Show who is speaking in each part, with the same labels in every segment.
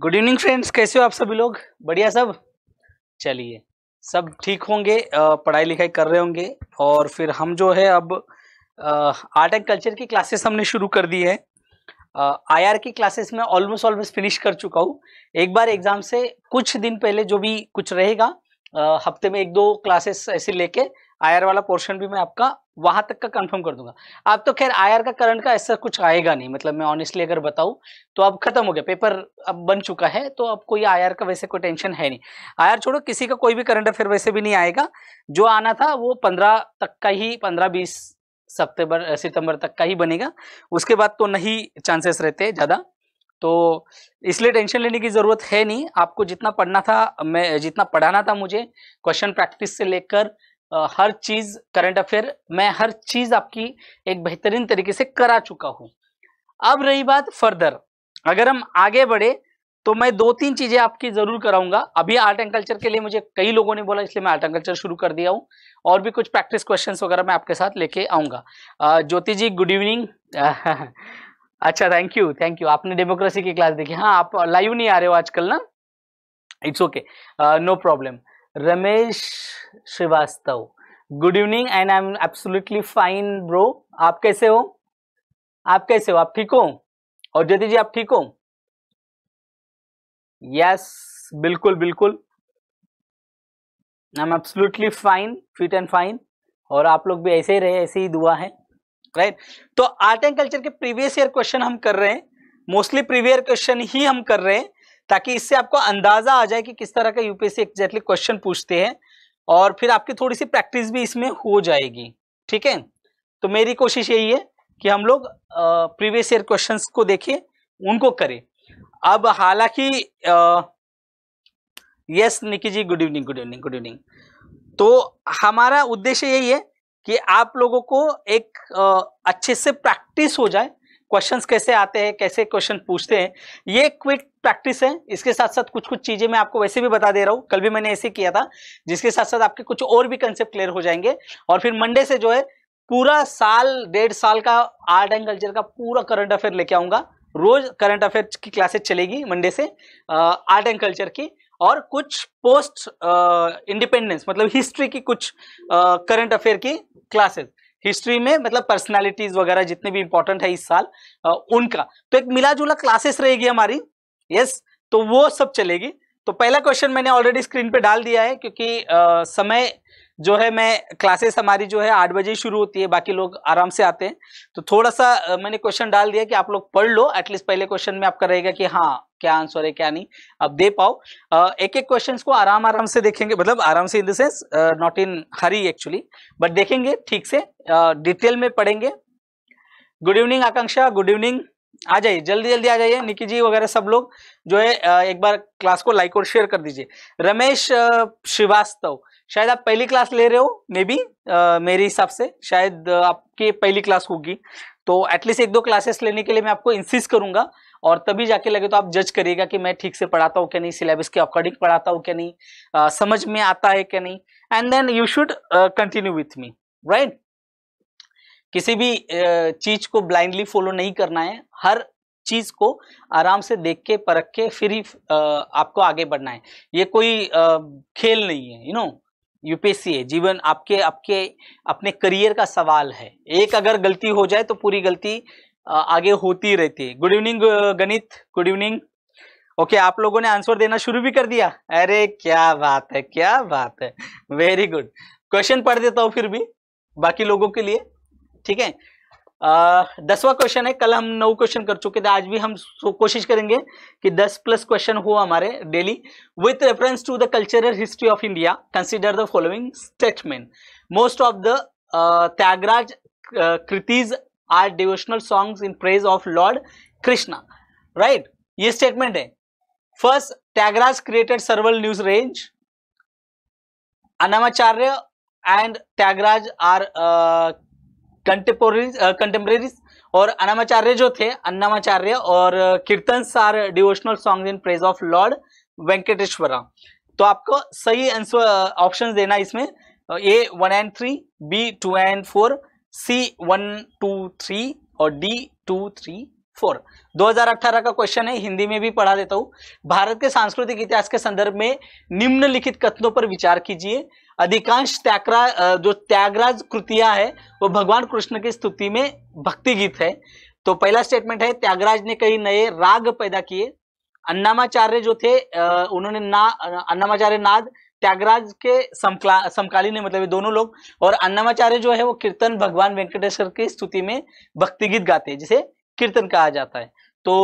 Speaker 1: Good evening friends कैसे हो आप सभी लोग बढ़िया सब चलिए सब ठीक होंगे पढ़ाई लिखाई कर रहे होंगे और फिर हम जो है अब आर्ट एंड कल्चर की क्लासेस हमने शुरू कर दी है आईआर की क्लासेस में ऑलमोस्ट ऑलमोस्ट फिनिश कर चुका हूँ एक बार एग्ज़ाम से कुछ दिन पहले जो भी कुछ रहेगा हफ्ते में एक दो क्लासेस ऐसे लेके आई वाला पोर्शन भी मैं आपका वहां तक का कंफर्म कर दूंगा अब तो खैर आईआर का करंट का ऐसा कुछ आएगा नहीं मतलब मैं ऑनेस्टली अगर बताऊं तो अब खत्म हो गया पेपर अब बन चुका है तो अब कोई आईआर का वैसे कोई टेंशन है नहीं आयर छोड़ो किसी का कोई भी करंट अफेयर वैसे भी नहीं आएगा जो आना था वो पंद्रह तक का ही पंद्रह बीस सप्तर सितंबर तक का ही बनेगा उसके बाद तो नहीं चांसेस रहते ज़्यादा तो इसलिए टेंशन लेने की ज़रूरत है नहीं आपको जितना पढ़ना था मैं जितना पढ़ाना था मुझे क्वेश्चन प्रैक्टिस से लेकर हर चीज करंट अफेयर मैं हर चीज आपकी एक बेहतरीन तरीके से करा चुका हूं अब रही बात फर्दर अगर हम आगे बढ़े तो मैं दो तीन चीजें आपकी जरूर कराऊंगा अभी आर्ट एंड कल्चर के लिए मुझे कई लोगों ने बोला इसलिए मैं आर्ट एंड कल्चर शुरू कर दिया हूँ और भी कुछ प्रैक्टिस क्वेश्चन वगैरह मैं आपके साथ लेके आऊंगा ज्योति जी गुड इवनिंग अच्छा थैंक यू थैंक यू आपने डेमोक्रेसी की क्लास देखी हाँ आप लाइव नहीं आ रहे हो आजकल ना it's okay no problem Ramesh Shrivastava good evening and I am absolutely fine bro आप कैसे हो आप कैसे हो आप ठीक हो और ज्योति जी आप ठीक हो
Speaker 2: यस बिल्कुल बिल्कुल
Speaker 1: I am absolutely fine fit and fine और आप लोग भी ऐसे ही रहे ऐसे ही दुआ है राइट right? तो आर्ट एंड कल्चर के प्रीवियस ईयर क्वेश्चन हम कर रहे हैं मोस्टली प्रीवियर क्वेश्चन ही हम कर रहे हैं ताकि इससे आपको अंदाज़ा आ जाए कि किस तरह का यूपीएससी एग्जैक्टली क्वेश्चन पूछते हैं और फिर आपकी थोड़ी सी प्रैक्टिस भी इसमें हो जाएगी ठीक है तो मेरी कोशिश यही है कि हम लोग प्रीवियस ईयर क्वेश्चंस को देखें उनको करें अब हालांकि yes Nikki ji good evening good evening good evening तो हमारा उद्देश्य यही है कि आप लोगों को एक आ, अच्छे से प्रैक्टिस हो जाए क्वेश्चंस कैसे आते हैं कैसे क्वेश्चन पूछते हैं ये क्विक प्रैक्टिस है इसके साथ साथ कुछ कुछ चीज़ें मैं आपको वैसे भी बता दे रहा हूँ कल भी मैंने ऐसे किया था जिसके साथ साथ आपके कुछ और भी कंसेप्ट क्लियर हो जाएंगे और फिर मंडे से जो है पूरा साल डेढ़ साल का आर्ट एंड कल्चर का पूरा करंट अफेयर लेके आऊंगा रोज करंट अफेयर की क्लासेस चलेगी मंडे से आर्ट एंड कल्चर की और कुछ पोस्ट इंडिपेंडेंस मतलब हिस्ट्री की कुछ करंट अफेयर की क्लासेस हिस्ट्री में मतलब पर्सनालिटीज वगैरह जितने भी इंपॉर्टेंट है इस साल आ, उनका तो एक मिला जुला क्लासेस रहेगी हमारी यस तो वो सब चलेगी तो पहला क्वेश्चन मैंने ऑलरेडी स्क्रीन पे डाल दिया है क्योंकि आ, समय जो है मैं क्लासेस हमारी जो है आठ बजे शुरू होती है बाकी लोग आराम से आते हैं तो थोड़ा सा मैंने क्वेश्चन डाल दिया कि आप लोग पढ़ लो एटलीस्ट पहले क्वेश्चन में आपका रहेगा कि हाँ क्या आंसर है क्या नहीं अब दे पाओ एक एक क्वेश्चन को आराम आराम से देखेंगे मतलब आराम से in the sense not in hurry actually but देखेंगे ठीक से डिटेल में पढ़ेंगे good evening Akanksha good evening आ जाइए जल्दी जल्दी आ जाइए निकी जी वगैरह सब लोग जो है एक बार क्लास को लाइक और शेयर कर दीजिए रमेश श्रीवास्तव शायद आप पहली क्लास ले रहे हो मे बी मेरे हिसाब से शायद आपकी पहली क्लास होगी तो एटलीस्ट एक दो क्लासेस लेने के लिए मैं आपको इंसिस्ट करूंगा और तभी जाके लगे तो आप जज करिएगा कि मैं ठीक से पढ़ाता हूँ क्या नहीं सिलेबस के अकॉर्डिंग पढ़ाता हूँ क्या नहीं आ, समझ में आता है क्या नहीं and then you should continue with me right किसी भी चीज को ब्लाइंडली फॉलो नहीं करना है हर चीज को आराम से देख के परख के फिर ही आपको आगे बढ़ना है ये कोई खेल नहीं है यू नो यूपीएससी है जीवन आपके आपके अपने करियर का सवाल है एक अगर गलती हो जाए तो पूरी गलती आगे होती रहती है good evening Ganit good evening okay आप लोगों ने आंसर देना शुरू भी कर दिया अरे क्या बात है क्या बात है वेरी गुड क्वेश्चन पढ़ देता हूँ फिर भी बाकी लोगों के लिए ठीक है दसवा क्वेश्चन है कल हम नौ क्वेश्चन कर चुके थे आज भी हम कोशिश करेंगे कि दस प्लस क्वेश्चन हो हमारे daily with reference to the cultural history of India consider the following statement most of the Tyagaraja कृतिज are devotional song in praise of lord Krishna right ये स्टेटमेंट है first Tyagaraja created several new ragas Annamacharya and Tyagaraja are contemporaries uh, और अनामाचार्य जो थे अन्नामाचार्य और uh, kirtan सार devotional song in praise of lord Venkateshwara तो आपको सही आंसर ऑप्शन uh, देना इसमें A one and three B two and four C one two three और डी टू थ्री फोर 2018 का क्वेश्चन है हिंदी में भी पढ़ा देता हूं भारत के सांस्कृतिक इतिहास के संदर्भ में निम्नलिखित कथनों पर विचार कीजिए अधिकांश त्यागरा जो त्यागराज कृतियां है वो भगवान कृष्ण की स्तुति में भक्ति गीत है तो पहला स्टेटमेंट है त्यागराज ने कई नए राग पैदा किए अन्नामाचार्य जो थे उन्होंने ना अन्नामाचार्य नाद त्यागराज के समकालीन है मतलब दोनों लोग और अन्नामाचार्य जो है वो कीर्तन भगवान वेंकटेश्वर की स्तुति में भक्ति गीत गाते हैं जिसे कीर्तन कहा जाता है तो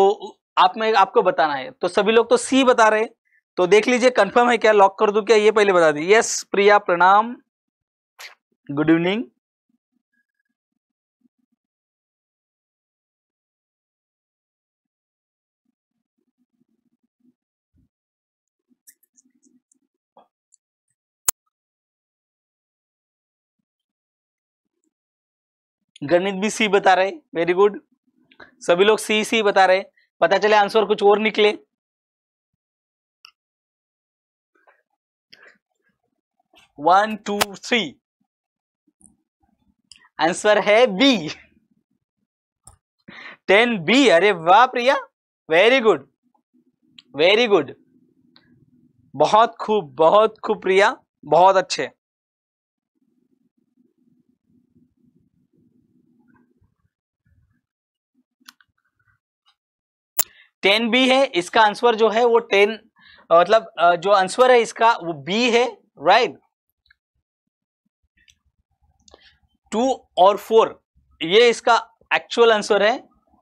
Speaker 1: आप में आपको बताना है तो सभी लोग तो सी बता रहे हैं तो देख लीजिए कंफर्म है क्या लॉक कर दू क्या ये पहले बता दी यस प्रिया प्रणाम गुड इवनिंग गणित भी सी बता रहे वेरी गुड सभी लोग सी सी बता रहे पता चले आंसर कुछ और निकले वन टू थ्री आंसर है बी टेन बी अरे वाह Priya very good very good बहुत खूब बहुत खूब प्रिया बहुत अच्छे टेन बी है इसका आंसर जो है वो टेन मतलब जो आंसर है इसका वो बी है राइट टू और फोर ये इसका एक्चुअल आंसर है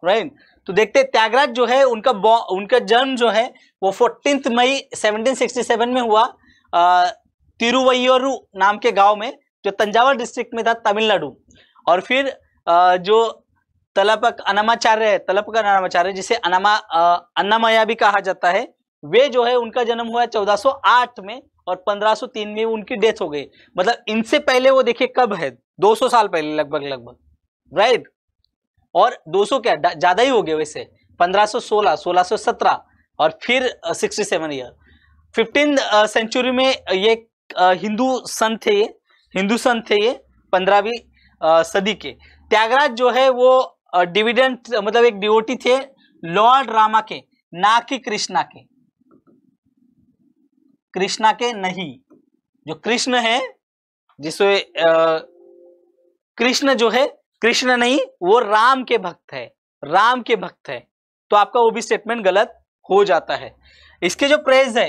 Speaker 1: राइट तो देखते त्यागराज जो है उनका उनका जन्म जो है वो फोर्टींथ मई 1767 में हुआ तिरुवैयूरू नाम के गांव में जो तंजावर डिस्ट्रिक्ट में था तमिलनाडु और फिर आ, जो तलपक अनामाचार्य है तलपक अनामाचार्य जिसे अनामा अन्नामया भी कहा जाता है वे जो है उनका जन्म हुआ 1408 में और 1503 में उनकी डेथ हो गई मतलब इनसे पहले वो देखिए कब है 200 साल पहले लगभग लगभग राइट और 200 क्या ज्यादा ही हो गया वैसे 1516 1617 और फिर 67 ईयर फिफ्टीन सेंचुरी में ये हिंदू संत थे ये हिंदू संत थे ये पंद्रहवीं सदी के त्यागराज जो है वो डिविडेंट मतलब एक डिओटी थे लॉर्ड रामा के ना कि कृष्णा के कृष्णा के नहीं जो कृष्ण है जिसे कृष्ण जो है कृष्ण नहीं वो राम के भक्त है राम के भक्त है तो आपका वो भी स्टेटमेंट गलत हो जाता है इसके जो प्रेज है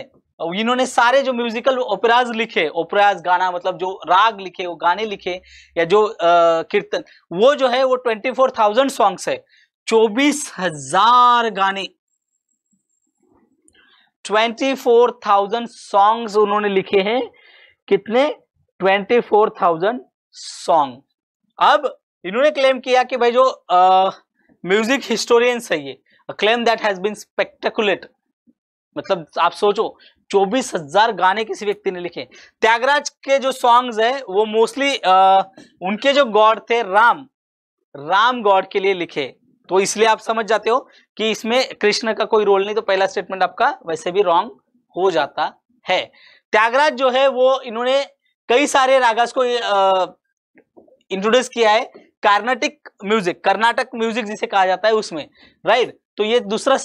Speaker 1: इन्होंने सारे जो म्यूजिकल ओपराज लिखे ओपराज गाना मतलब जो राग लिखे वो गाने लिखे या जो कीर्तन वो जो है वो ट्वेंटी फोर थाउजेंड सॉन्ग्स है चौबीस हजार गाने ट्वेंटी फोर थाउजेंड सॉन्ग्स उन्होंने लिखे हैं कितने ट्वेंटी फोर थाउजेंड सॉन्ग अब इन्होंने क्लेम किया कि भाई जो म्यूजिक हिस्टोरियंस है ये claim that has been speculated मतलब आप सोचो चौबीस हजार गाने किसी व्यक्ति ने लिखे त्यागराज के जो सॉन्ग्स है वो मोस्टली उनके जो गॉड थे राम राम गॉड के लिए लिखे तो इसलिए आप समझ जाते हो कि इसमें कृष्ण का कोई रोल नहीं तो पहला स्टेटमेंट आपका वैसे भी रॉन्ग हो जाता है त्यागराज जो है वो इन्होंने कई सारे रागास को इंट्रोड्यूस किया है कार्नाटिक म्यूजिक कर्नाटक म्यूजिक जिसे कहा जाता है उसमें राइट तो ये दूसरा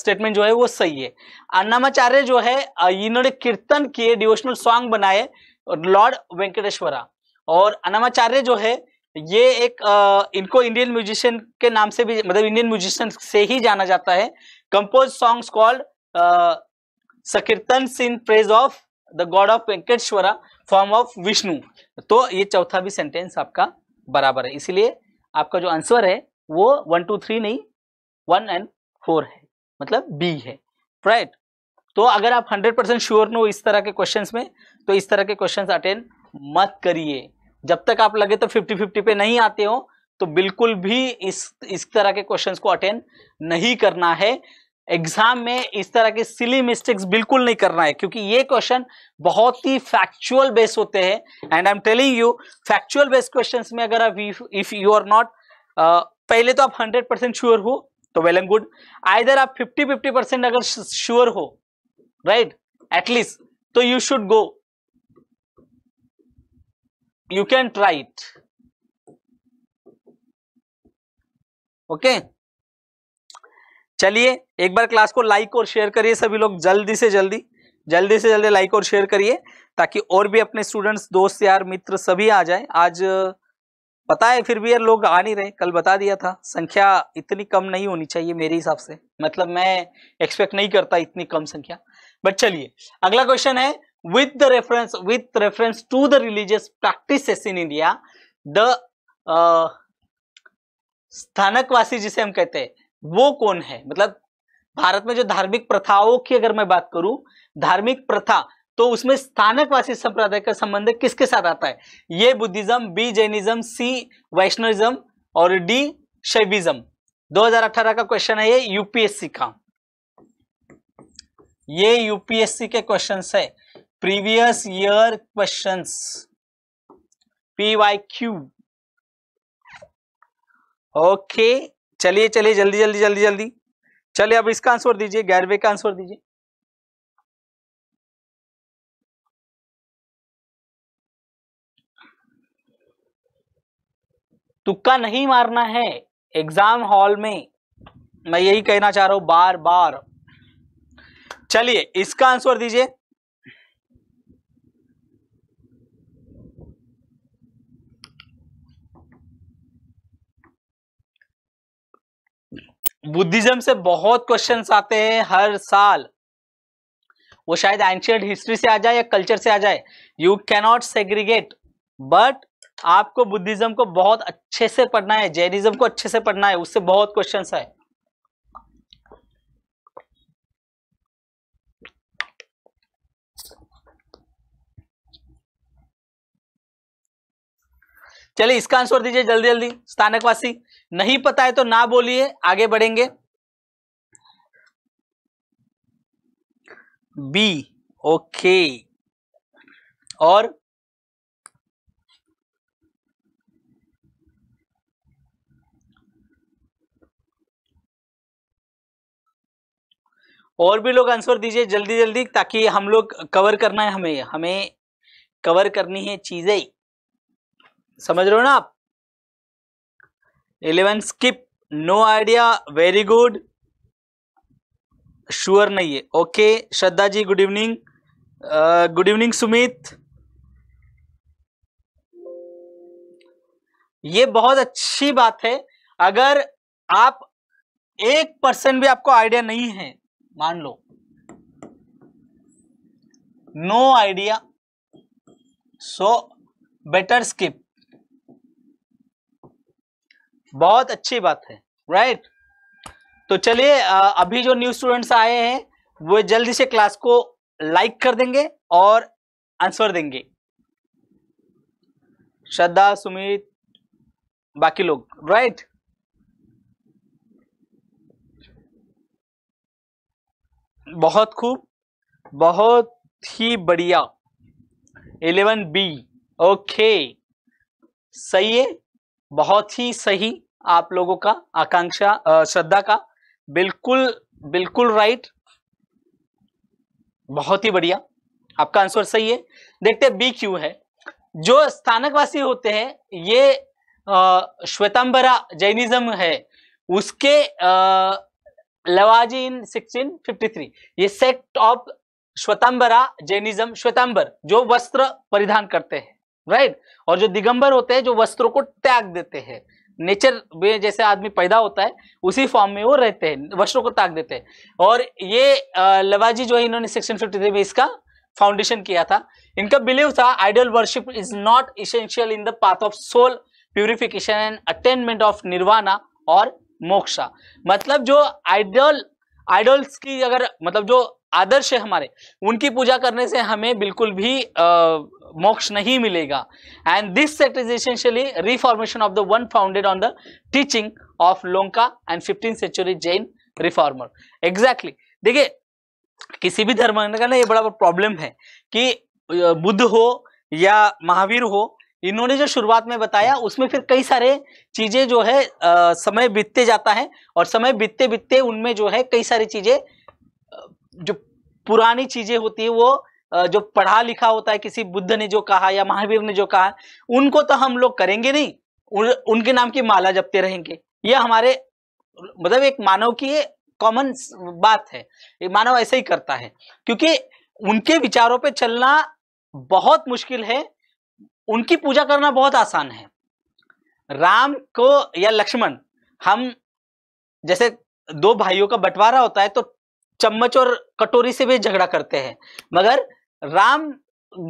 Speaker 1: स्टेटमेंट जो है वो सही है अन्नामाचार्य जो है इन्होंने कीर्तन किए डिवोशनल सॉन्ग बनाए लॉर्ड वेंकटेश्वरा और अन्नामाचार्य जो है ये एक आ, इनको इंडियन म्यूजिशियन के नाम से भी मतलब इंडियन म्यूजिशियन से ही जाना जाता है compose songs called sankirtan in praise of the god of Venkateshwara form of Vishnu तो ये चौथा भी सेंटेंस आपका बराबर है इसलिए आपका जो आंसर है वो वन टू थ्री नहीं वन एंड फोर है मतलब बी है राइट right? तो अगर आप हंड्रेड परसेंट श्योर नो इस तरह के क्वेश्चंस में तो इस तरह के क्वेश्चंस अटेंड मत करिए जब तक आप लगे तो फिफ्टी फिफ्टी पे नहीं आते हो तो बिल्कुल भी इस इस तरह के क्वेश्चंस को अटेंड नहीं करना है एग्जाम में इस तरह के सिली मिस्टेक्स बिल्कुल नहीं करना है क्योंकि ये क्वेश्चन बहुत ही फैक्चुअल बेस होते हैं and I am telling you factual based question में अगर आप इफ यू आर नॉट पहले तो आप 100 परसेंट श्योर हो तो वेल एंड गुड आइर आप 50 50 परसेंट अगर श्योर हो राइट एटलीस्ट तो you should go you can try okay okay चलिए एक बार क्लास को लाइक और शेयर करिए सभी लोग जल्दी से जल्दी जल्दी से जल्दी लाइक और शेयर करिए ताकि और भी अपने स्टूडेंट्स दोस्त यार मित्र सभी आ जाए आज पता है फिर भी यार लोग आ नहीं रहे कल बता दिया था संख्या इतनी कम नहीं होनी चाहिए मेरे हिसाब से मतलब मैं एक्सपेक्ट नहीं करता इतनी कम संख्या बट चलिए अगला क्वेश्चन है with the reference with reference to the religious practice in India the Sthanakvasi जिसे हम कहते हैं वो कौन है मतलब भारत में जो धार्मिक प्रथाओं की अगर मैं बात करूं धार्मिक प्रथा तो उसमें स्थानकवासी संप्रदाय का संबंध किसके साथ आता है ये Buddhism B Jainism C Vaishnavism और डी शैविज्म 2018 का क्वेश्चन है ये यूपीएससी का ये यूपीएससी के क्वेश्चंस है previous year questions PYQ okay ओके चलिए चलिए जल्दी जल्दी जल्दी जल्दी चलिए अब इसका
Speaker 2: आंसर दीजिए ग्यारहवें का आंसर दीजिए
Speaker 1: तुक्का नहीं मारना है एग्जाम हॉल में मैं यही कहना चाह रहा हूं बार बार चलिए इसका आंसर दीजिए बुद्धिज्म से बहुत क्वेश्चन आते हैं हर साल वो शायद एंशियंट हिस्ट्री से आ जाए या कल्चर से आ जाए यू कैनॉट सेग्रीगेट बट आपको बुद्धिज्म को बहुत अच्छे से पढ़ना है जैनिज्म को अच्छे से पढ़ना है उससे बहुत क्वेश्चन है चलिए इसका आंसर दीजिए जल्दी जल्दी स्थानकवासी नहीं पता है तो ना बोलिए आगे बढ़ेंगे
Speaker 2: बी ओके और
Speaker 1: और भी लोग आंसर दीजिए जल्दी जल्दी ताकि हम लोग कवर करना है हमें हमें कवर करनी है चीजें समझ रहे हो ना आप eleven skip no idea very good sure नहीं है okay Shraddha ji good evening good evening Sumit ये बहुत अच्छी बात है अगर आप एक परसेंट भी आपको आइडिया नहीं है मान लो no idea so better skip बहुत अच्छी बात है राइट तो चलिए अभी जो न्यू स्टूडेंट्स आए हैं वो जल्दी से क्लास को लाइक कर देंगे और आंसर देंगे श्रद्धा सुमित बाकी लोग राइट बहुत खूब बहुत ही बढ़िया इलेवन बी ओके सही है बहुत ही सही आप लोगों का आकांक्षा श्रद्धा का बिल्कुल बिल्कुल राइट बहुत ही बढ़िया आपका आंसर सही है देखते बी क्यू है जो स्थानकवासी होते हैं ये श्वेतंबरा जैनिज्म है उसके लवाजी इन थ्री ये sect of Shvetambara Jainism Shvetambar जो वस्त्र परिधान करते हैं राइट और जो दिगंबर होते हैं जो वस्त्रों को त्याग देते हैं नेचर में जैसे आदमी पैदा होता है उसी फॉर्म में वो रहते हैं वस्त्रों को ताक देते हैं और ये लवाजी जो है इन्होंने सेक्शन फिफ्टी में इसका फाउंडेशन किया था इनका बिलीव था ideal worship is not essential in the path of soul purification and attainment of nirvana और मोक्षा मतलब जो आइडियल आइडल्स की अगर मतलब जो आदर्श है हमारे उनकी पूजा करने से हमें बिल्कुल भी आ, मोक्ष नहीं मिलेगा and this sect is essentially reformation of the one founded on the teaching of Lonka and fifteen century Jain reformer exactly देखिए किसी भी धर्म का ना ये बड़ा प्रॉब्लम है कि बुद्ध हो या महावीर हो इन्होंने जो शुरुआत में बताया उसमें फिर कई सारे चीजें जो है आ, समय बीतते जाता है और समय बीतते बीतते उनमें जो है कई सारी चीजें जो पुरानी चीजें होती है वो जो पढ़ा लिखा होता है किसी बुद्ध ने जो कहा या महावीर ने जो कहा उनको तो हम लोग करेंगे नहीं उन, उनके नाम की माला जपते रहेंगे ये हमारे मतलब एक मानव की कॉमन बात है मानव ऐसे ही करता है क्योंकि उनके विचारों पे चलना बहुत मुश्किल है उनकी पूजा करना बहुत आसान है राम को या लक्ष्मण हम जैसे दो भाइयों का बंटवारा होता है तो चम्मच और कटोरी से भी झगड़ा करते हैं मगर राम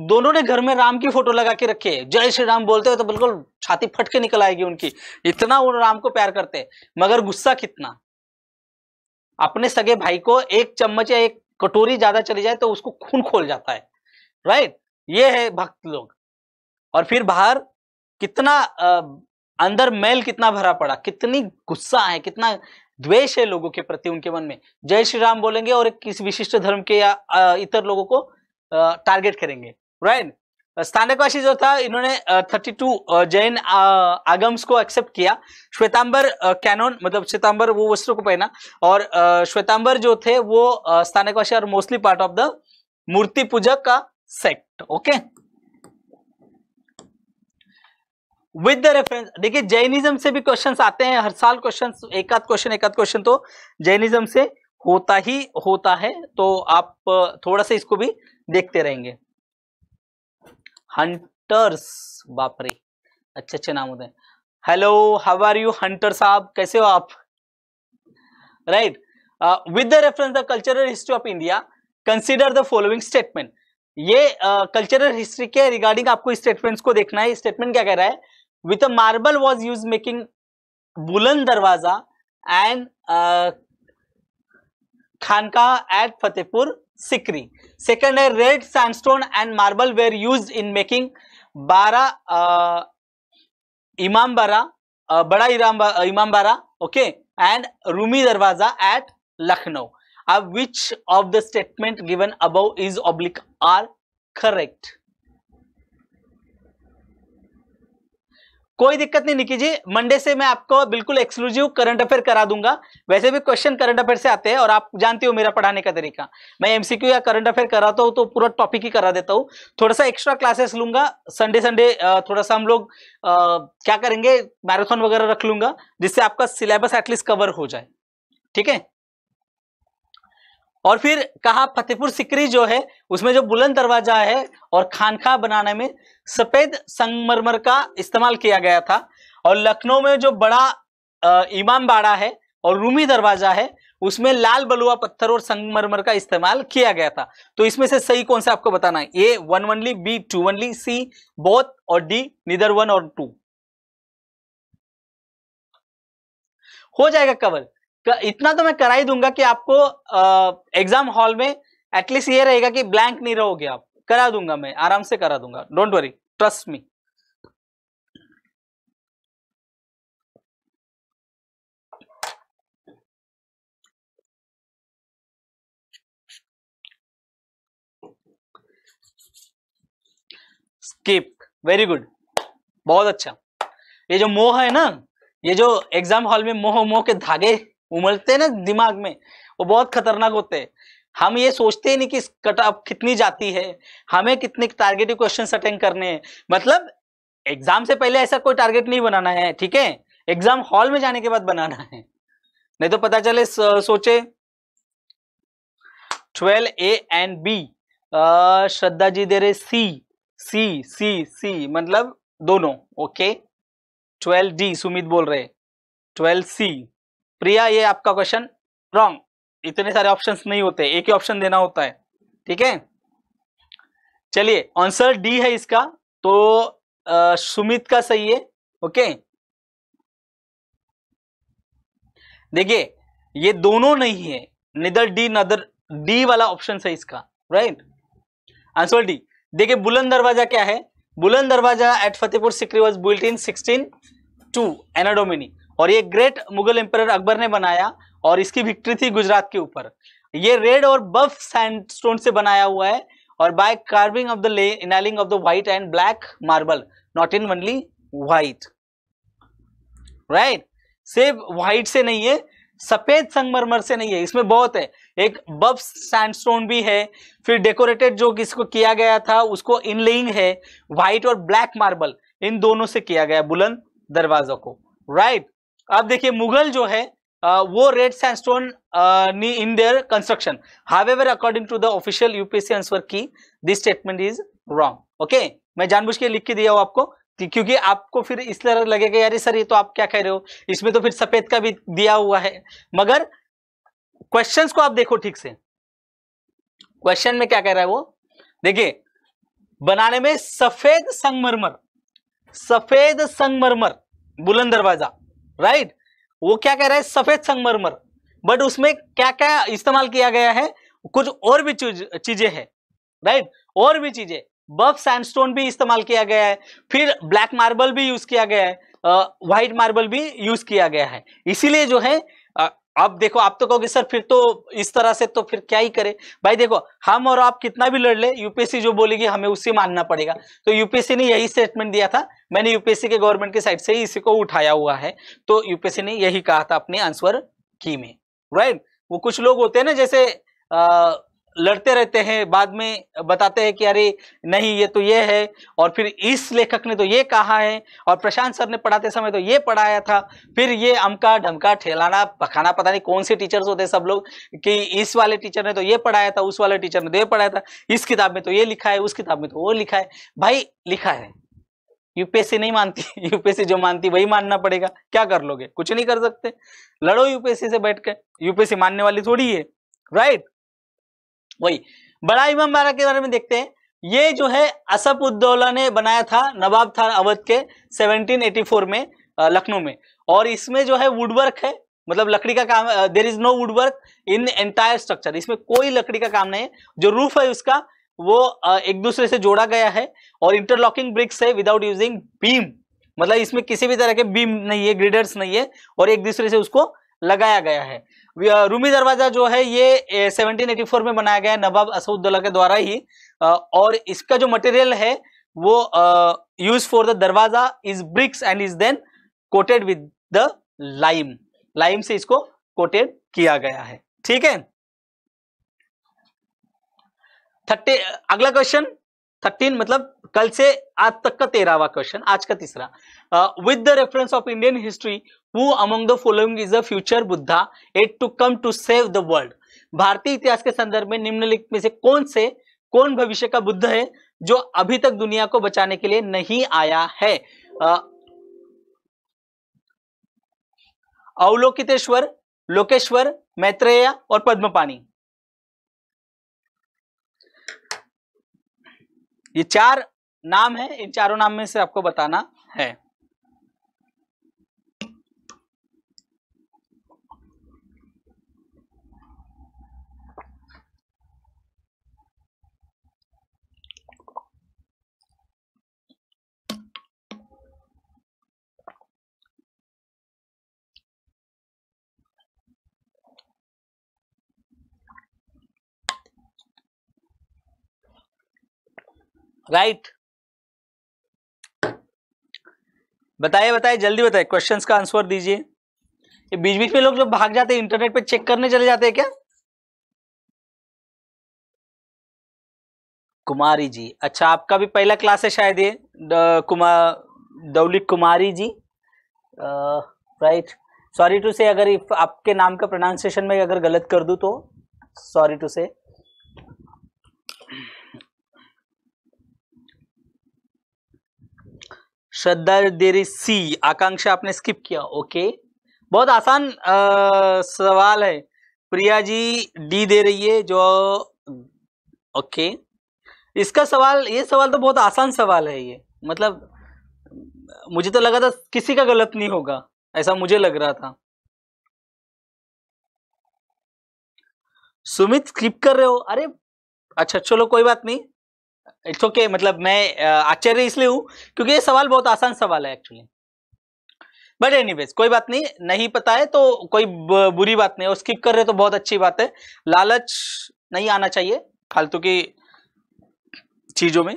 Speaker 1: दोनों ने घर में राम की फोटो लगा के रखी है जय श्री राम बोलते हो तो बिल्कुल छाती फट के निकल आएगी उनकी इतना वो राम को प्यार करते हैं मगर गुस्सा कितना अपने सगे भाई को एक चम्मच या एक कटोरी ज्यादा चली जाए तो उसको खून खोल जाता है राइट ये है भक्त लोग और फिर बाहर कितना आ, अंदर मैल कितना भरा पड़ा कितनी गुस्सा है कितना द्वेष है लोगों के प्रति उनके मन में जय श्री राम बोलेंगे और किसी विशिष्ट धर्म के या इतर लोगों को टारगेट करेंगे राइट स्थानकवासी जो था इन्होंने 32 जैन आगम्स को एक्सेप्ट किया श्वेतांबर कैनोन मतलब श्वेतांबर वो वस्त्र को पहना और श्वेतांबर जो थे वो स्थानकवासी और mostly part of the Murtipujak का sect okay with the reference देखिए जैनिज्म से भी क्वेश्चन आते हैं हर साल क्वेश्चन एक आध क्वेश्चन एक आध क्वेश्चन तो जैनिज्म से होता ही होता है तो आप थोड़ा सा इसको भी देखते रहेंगे हंटर्स बापरे अच्छे अच्छे नाम होते हैं hello how are you Hunter साहब कैसे हो आप right with the reference the cultural history of India consider the following statement ये कल्चरल uh, हिस्ट्री के रिगार्डिंग आपको स्टेटमेंट्स को देखना है स्टेटमेंट क्या कह रहा है with a marble was used making bulan darwaza and uh, khanka at fatehpur sikri second है red sandstone and marble were used in making bara uh, imambara uh, bada imambara, imambara okay and rumi darwaza at lucknow अब which of the statement given above is oblique are correct कोई दिक्कत नहीं निकी जी Monday से मैं आपको बिल्कुल exclusive current affair करा दूंगा वैसे भी क्वेश्चन करंट अफेयर से आते हैं और आप जानती हो मेरा पढ़ाने का तरीका मैं एमसीक्यू या करंट अफेयर कराता हूँ तो पूरा टॉपिक ही करा देता हूँ थोड़ा सा एक्स्ट्रा क्लासेस लूंगा संडे संडे थोड़ा सा हम लोग क्या करेंगे मैराथन वगैरह रख लूंगा जिससे आपका सिलेबस एटलीस्ट कवर हो जाए ठीक है और फिर कहा फतेहपुर सिकरी जो है उसमें जो बुलंद दरवाजा है और खानखा बनाने में सफेद संगमरमर का इस्तेमाल किया गया था और लखनऊ में जो बड़ा इमाम बाड़ा है और रूमी दरवाजा है उसमें लाल बलुआ पत्थर और संगमरमर का इस्तेमाल किया गया था तो इसमें से सही कौन सा आपको बताना है A one only B two only C both और डी निदर वन और टू हो जाएगा कवर तो इतना तो मैं करा ही दूंगा कि आपको एग्जाम हॉल में एटलीस्ट ये रहेगा कि ब्लैंक नहीं रहोगे आप करा दूंगा मैं आराम से करा दूंगा don't worry trust me skip very good बहुत अच्छा ये जो मोह है ना ये जो एग्जाम हॉल में मोह मोह के धागे उमड़ते हैं ना दिमाग में वो बहुत खतरनाक होते हैं हम ये सोचते ही नहीं कि कट ऑफ कितनी जाती है हमें कितने टारगेटिव क्वेश्चन अटेंड करने हैं मतलब एग्जाम से पहले ऐसा कोई टारगेट नहीं बनाना है ठीक है एग्जाम हॉल में जाने के बाद बनाना है नहीं तो पता चले सोचे twelve A and B Shraddha ji दे रहे सी सी सी सी मतलब दोनों ओके ट्वेल्व डी सुमित बोल रहे ट्वेल्व सी प्रिया ये आपका क्वेश्चन रॉन्ग इतने सारे ऑप्शंस नहीं होते एक ही ऑप्शन देना होता है ठीक है चलिए आंसर डी है इसका तो आ, सुमित का सही है ओके देखिए ये दोनों नहीं है निदर डी नदर डी वाला ऑप्शन है इसका राइट आंसर डी देखिए बुलंद दरवाजा क्या है Buland Darwaza at Fatehpur Sikri was built in sixteen two anno domini और ये ग्रेट मुगल एम्पर अकबर ने बनाया और इसकी विक्ट्री थी गुजरात के ऊपर ये रेड और बफ सैंडस्टोन से बनाया हुआ है और bye carving of the lay inlaying of the white and black marble not in only white right सिर्फ व्हाइट से नहीं है सफेद संगमरमर से नहीं है इसमें बहुत है एक बफ सैंडस्टोन भी है फिर डेकोरेटेड जो किसको किया गया था उसको इनलेइंग है व्हाइट और ब्लैक मार्बल इन दोनों से किया गया बुलंद दरवाजों को राइट आप देखिए मुगल जो है वो red sandstone in their construction ever according to the official UPSC answer key this statement is wrong okay मैं जानबूझ के लिख के दिया हूं आपको क्योंकि आपको फिर इस तरह लगेगा यार सर ये तो आप क्या कह रहे हो इसमें तो फिर सफेद का भी दिया हुआ है मगर क्वेश्चंस को आप देखो ठीक से क्वेश्चन में क्या कह रहा है वो देखिए बनाने में सफेद संगमरमर सफेद संगमरमर बुलंद दरवाजा राइट वो क्या कह रहा है सफेद संगमरमर बट उसमें क्या क्या इस्तेमाल किया गया है कुछ और भी चीजें हैं राइट और भी चीजें बफ सैंडस्टोन भी इस्तेमाल किया गया है फिर ब्लैक मार्बल भी यूज किया गया है व्हाइट मार्बल भी यूज किया गया है इसीलिए जो है अब देखो आप तो कहोगे सर फिर तो इस तरह से तो फिर क्या ही करे भाई देखो हम और आप कितना भी लड़ ले यूपीएससी जो बोलेगी हमें उसी मानना पड़ेगा तो यूपीएससी ने यही स्टेटमेंट दिया था मैंने यूपीएससी के गवर्नमेंट की साइड से ही इसी को उठाया हुआ है तो यूपीएससी ने यही कहा था अपने आंसर की में राइट वो कुछ लोग होते हैं ना जैसे आ, लड़ते रहते हैं बाद में बताते हैं कि अरे नहीं ये तो ये है और फिर इस लेखक ने तो ये कहा है और प्रशांत सर ने पढ़ाते समय तो ये पढ़ाया था फिर ये अमका ढमका ठेलाना पखाना पता नहीं कौन से टीचर्स होते सब लोग कि इस वाले टीचर ने तो ये पढ़ाया था उस वाले टीचर ने तो ये पढ़ाया था इस किताब में तो ये लिखा है उस किताब में तो वो लिखा है भाई लिखा है यूपीएससी नहीं मानती यूपीएससी जो मानती वही मानना पड़ेगा क्या कर लोगे कुछ नहीं कर सकते लड़ो यूपीएससी से बैठ के यूपीएससी मानने वाली थोड़ी है राइट वही बड़ा इमाम बारा के बारे में देखते हैं ये जो है असफ उद्दौला ने बनाया था नवाब था अवध के 1784 में लखनऊ में और इसमें जो है वुडवर्क है मतलब लकड़ी का काम there is no woodwork in entire structure इसमें कोई लकड़ी का काम नहीं है जो रूफ है उसका वो एक दूसरे से जोड़ा गया है और इंटरलॉकिंग ब्रिक्स है विदाउट यूजिंग बीम मतलब इसमें किसी भी तरह के बीम नहीं है ग्रिडर्स नहीं है और एक दूसरे से उसको लगाया गया है रूमी दरवाजा जो है ये 1784 में बनाया गया है नवाब असदुल्ला के द्वारा ही और इसका जो मटेरियल है वो use for the darwaza is bricks and is then coated with the lime lime से इसको कोटेड किया गया है ठीक है थर्टी अगला क्वेश्चन थर्टीन मतलब कल से आज तक का तेरहवा क्वेश्चन आज का तीसरा with the reference of Indian history who among the following is a future Buddha yet to come to save the world भारतीय इतिहास के संदर्भ में निम्नलिखित में से कौन से कौन भविष्य का बुद्ध है जो अभी तक दुनिया को बचाने के लिए नहीं आया है uh, अवलोकितेश्वर लोकेश्वर मैत्रेय और पद्मपाणी ये चार नाम है इन चारों नाम में से आपको बताना है राइट बताइए बताइए जल्दी बताइए क्वेश्चंस का आंसर दीजिए ये बीच बीच में लोग जब भाग जाते हैं इंटरनेट पे चेक करने चले जाते हैं क्या कुमारी जी अच्छा आपका भी पहला क्लास है शायद ये कुमार दौलिक Kumari ji right sorry to say अगर आपके नाम का प्रोनाउंसिएशन में अगर गलत कर दूं तो सॉरी टू से श्रद्धा देर इज सी आकांक्षा आपने स्किप किया ओके बहुत आसान आ, सवाल है प्रिया जी डी दे रही है जो ओके इसका सवाल ये सवाल तो बहुत आसान सवाल है ये मतलब मुझे तो लगा था किसी का गलत नहीं होगा ऐसा मुझे लग रहा था सुमित स्किप कर रहे हो अरे अच्छा चलो कोई बात नहीं इट्स ओके okay, मतलब मैं आश्चर्य इसलिए हूं क्योंकि ये सवाल बहुत आसान सवाल है एक्चुअली बट एनीवेज कोई बात नहीं नहीं पता है तो कोई बुरी बात नहीं और स्किप कर रहे तो बहुत अच्छी बात है लालच नहीं आना चाहिए फालतू की चीजों में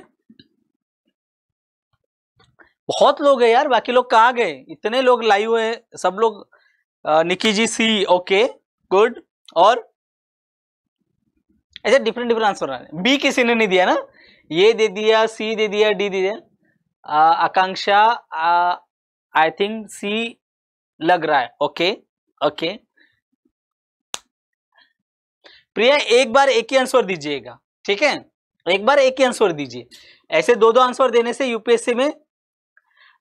Speaker 1: बहुत लोग है यार बाकी लोग कहाँ गए इतने लोग लाइव हुए सब लोग निकी जी सी ओके गुड और ऐसे डिफरेंट डिफरेंट आंसर बी किसी ने नहीं दिया ना ये दे दिया सी दे दिया डी दे दिया आकांक्षा आई थिंक सी लग रहा है ओके ओके प्रिया एक बार एक ही आंसर दीजिएगा ठीक है एक बार एक ही आंसर दीजिए ऐसे दो दो आंसर देने से यूपीएससी में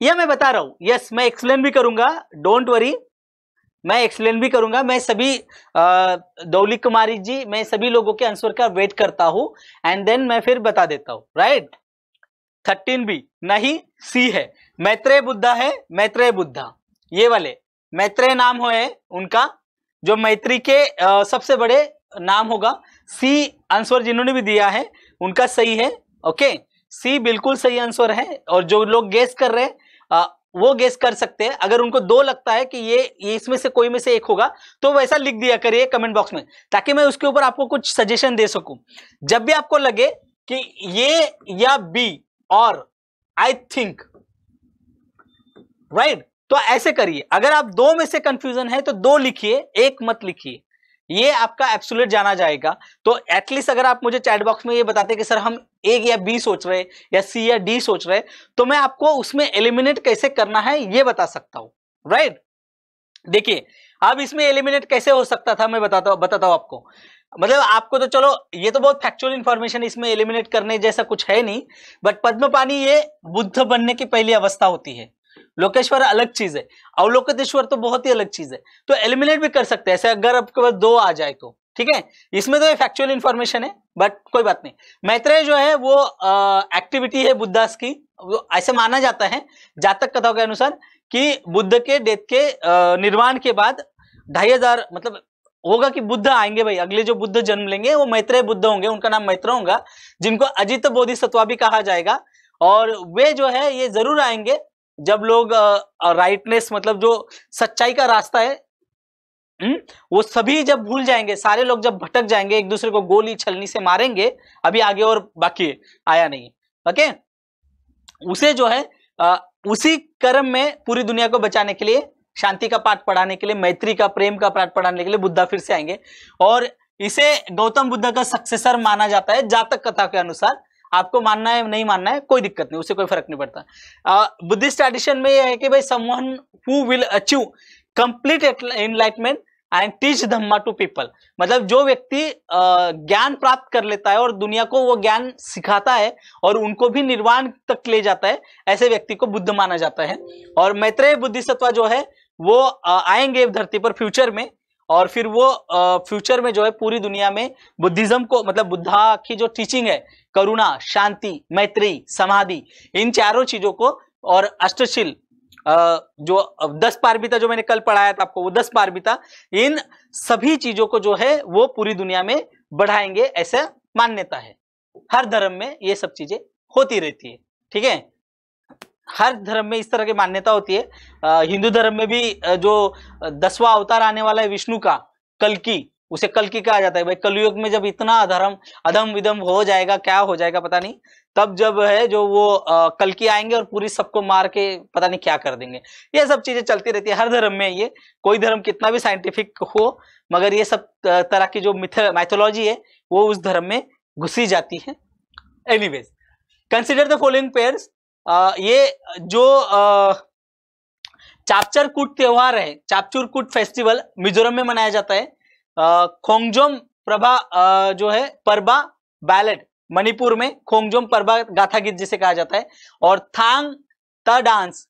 Speaker 1: यह मैं बता रहा हूं यस मैं एक्सप्लेन भी करूंगा डोंट वरी मैं एक्सप्लेन भी करूंगा मैं सभी दौली कुमारी जी मैं सभी लोगों के आंसर का वेट करता हूं एंड देन मैं फिर बता देता हूं राइट थर्टीन बी नहीं सी है मैत्रेय बुद्धा है मैत्रेय बुद्धा ये वाले मैत्रेय नाम हो है उनका जो मैत्री के आ, सबसे बड़े नाम होगा सी आंसर जिन्होंने भी दिया है उनका सही है ओके सी बिल्कुल सही आंसर है और जो लोग गेस कर रहे हैं वो गेस कर सकते हैं अगर उनको दो लगता है कि ये इसमें से कोई में से एक होगा तो वैसा लिख दिया करिए कमेंट बॉक्स में ताकि मैं उसके ऊपर आपको कुछ सजेशन दे सकूं जब भी आपको लगे कि ये या बी और आई थिंक राइट तो ऐसे करिए अगर आप दो में से कंफ्यूजन है तो दो लिखिए एक मत लिखिए ये आपका एप्सुलेट जाना जाएगा तो एटलीस्ट अगर आप मुझे चैट बॉक्स में ये बताते कि सर हम एक या बी सोच रहे या सी या डी सोच रहे तो मैं आपको उसमें एलिमिनेट कैसे करना है ये बता सकता हूं राइट देखिए अब इसमें एलिमिनेट कैसे हो सकता था मैं बताता हूं बताता हूं आपको मतलब आपको तो चलो ये तो बहुत फैक्चुअल इंफॉर्मेशन इसमें एलिमिनेट करने जैसा कुछ है नहीं बट पद्म पानी ये बुद्ध बनने की पहली अवस्था होती है लोकेश्वर अलग चीज है अवलोकतेश्वर तो बहुत ही अलग चीज है तो एलिमिनेट भी कर सकते हैं ऐसे अगर आपके पास दो आ जाए तो ठीक है इसमें तो ये फैक्चुअल इन्फॉर्मेशन है बट कोई बात नहीं मैत्रेय जो है वो एक्टिविटी है बुद्धास की वो ऐसे माना जाता है जातक कथाओं के अनुसार कि बुद्ध के डेथ के निर्माण के बाद ढाई हजार मतलब होगा कि बुद्ध आएंगे भाई अगले जो बुद्ध जन्म लेंगे वो मैत्रेय बुद्ध होंगे उनका नाम मैत्र होगा जिनको अजित बोधि सत्वा भी कहा जाएगा और वे जो है ये जरूर आएंगे जब लोग राइटनेस मतलब जो सच्चाई का रास्ता है हुँ? हम्म? वो सभी जब भूल जाएंगे सारे लोग जब भटक जाएंगे एक दूसरे को गोली छलनी से मारेंगे अभी आगे और बाकी आया नहीं ओके उसे जो है आ, उसी कर्म में पूरी दुनिया को बचाने के लिए शांति का पाठ पढ़ाने के लिए मैत्री का प्रेम का पाठ पढ़ाने के लिए बुद्धा फिर से आएंगे और इसे गौतम बुद्ध का सक्सेसर माना जाता है जातक कथा के अनुसार आपको मानना है नहीं मानना है कोई दिक्कत नहीं उसे कोई फर्क नहीं पड़ता बुद्धिस्ट ट्रेडिशन में यह है कि भाई someone who will achieve complete enlightenment and teach dhamma to people मतलब जो व्यक्ति ज्ञान प्राप्त कर लेता है और दुनिया को वो ज्ञान सिखाता है और उनको भी निर्वाण तक ले जाता है ऐसे व्यक्ति को बुद्ध माना जाता है और मैत्रेय बुद्धिसत्व जो है वो आएंगे धरती पर फ्यूचर में और फिर वो फ्यूचर में जो है पूरी दुनिया में बुद्धिज्म को मतलब बुद्धा की जो टीचिंग है करुणा शांति मैत्री समाधि इन चारों चीजों को और अष्टशील जो दस पारबिता जो मैंने कल पढ़ाया था आपको वो दस पारबिता इन सभी चीजों को जो है वो पूरी दुनिया में बढ़ाएंगे ऐसा मान्यता है हर धर्म में ये सब चीजें होती रहती है ठीक है हर धर्म में इस तरह की मान्यता होती है हिंदू धर्म में भी जो दसवा अवतार आने वाला है विष्णु का कल की उसे कल की कहा जाता है भाई कलयुग में जब इतना अधर्म अधम विधम हो जाएगा क्या हो जाएगा पता नहीं तब जब है जो वो कल की आएंगे और पूरी सबको मार के पता नहीं क्या कर देंगे ये सब चीजें चलती रहती है हर धर्म में ये कोई धर्म कितना भी साइंटिफिक हो मगर ये सब तरह की जो माइथोलॉजी है वो उस धर्म में घुसी जाती है anyways consider the following pairs ये जो चापचर कुट त्योहार है चापचुर कुट फेस्टिवल मिजोरम में मनाया जाता है खोंगजोम प्रभा जो है परबा बैलेट मणिपुर में खोंगजोम परबा गाथा गीत जिसे कहा जाता है और थांग ता डांस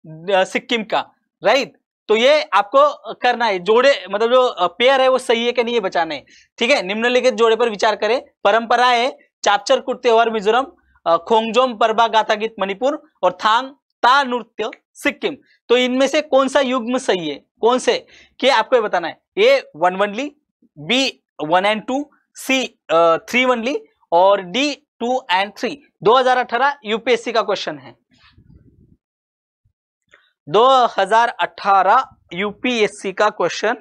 Speaker 1: सिक्किम का राइट तो ये आपको करना है जोड़े मतलब जो पेयर है वो सही है कि नहीं है बचाना है ठीक है निम्नलिखित जोड़े पर विचार करें परंपरा है चापचर कुर्ते त्योहार मिजोरम खोंगजोम परबा गाथा गीत मणिपुर और थांग ता नृत्य सिक्किम तो इनमें से कौन सा युग्म सही है कौन से कि आपको ये बताना है A one only B one and two C three only और D two and three 2018 UPSC का क्वेश्चन है 2018 यूपीएससी का क्वेश्चन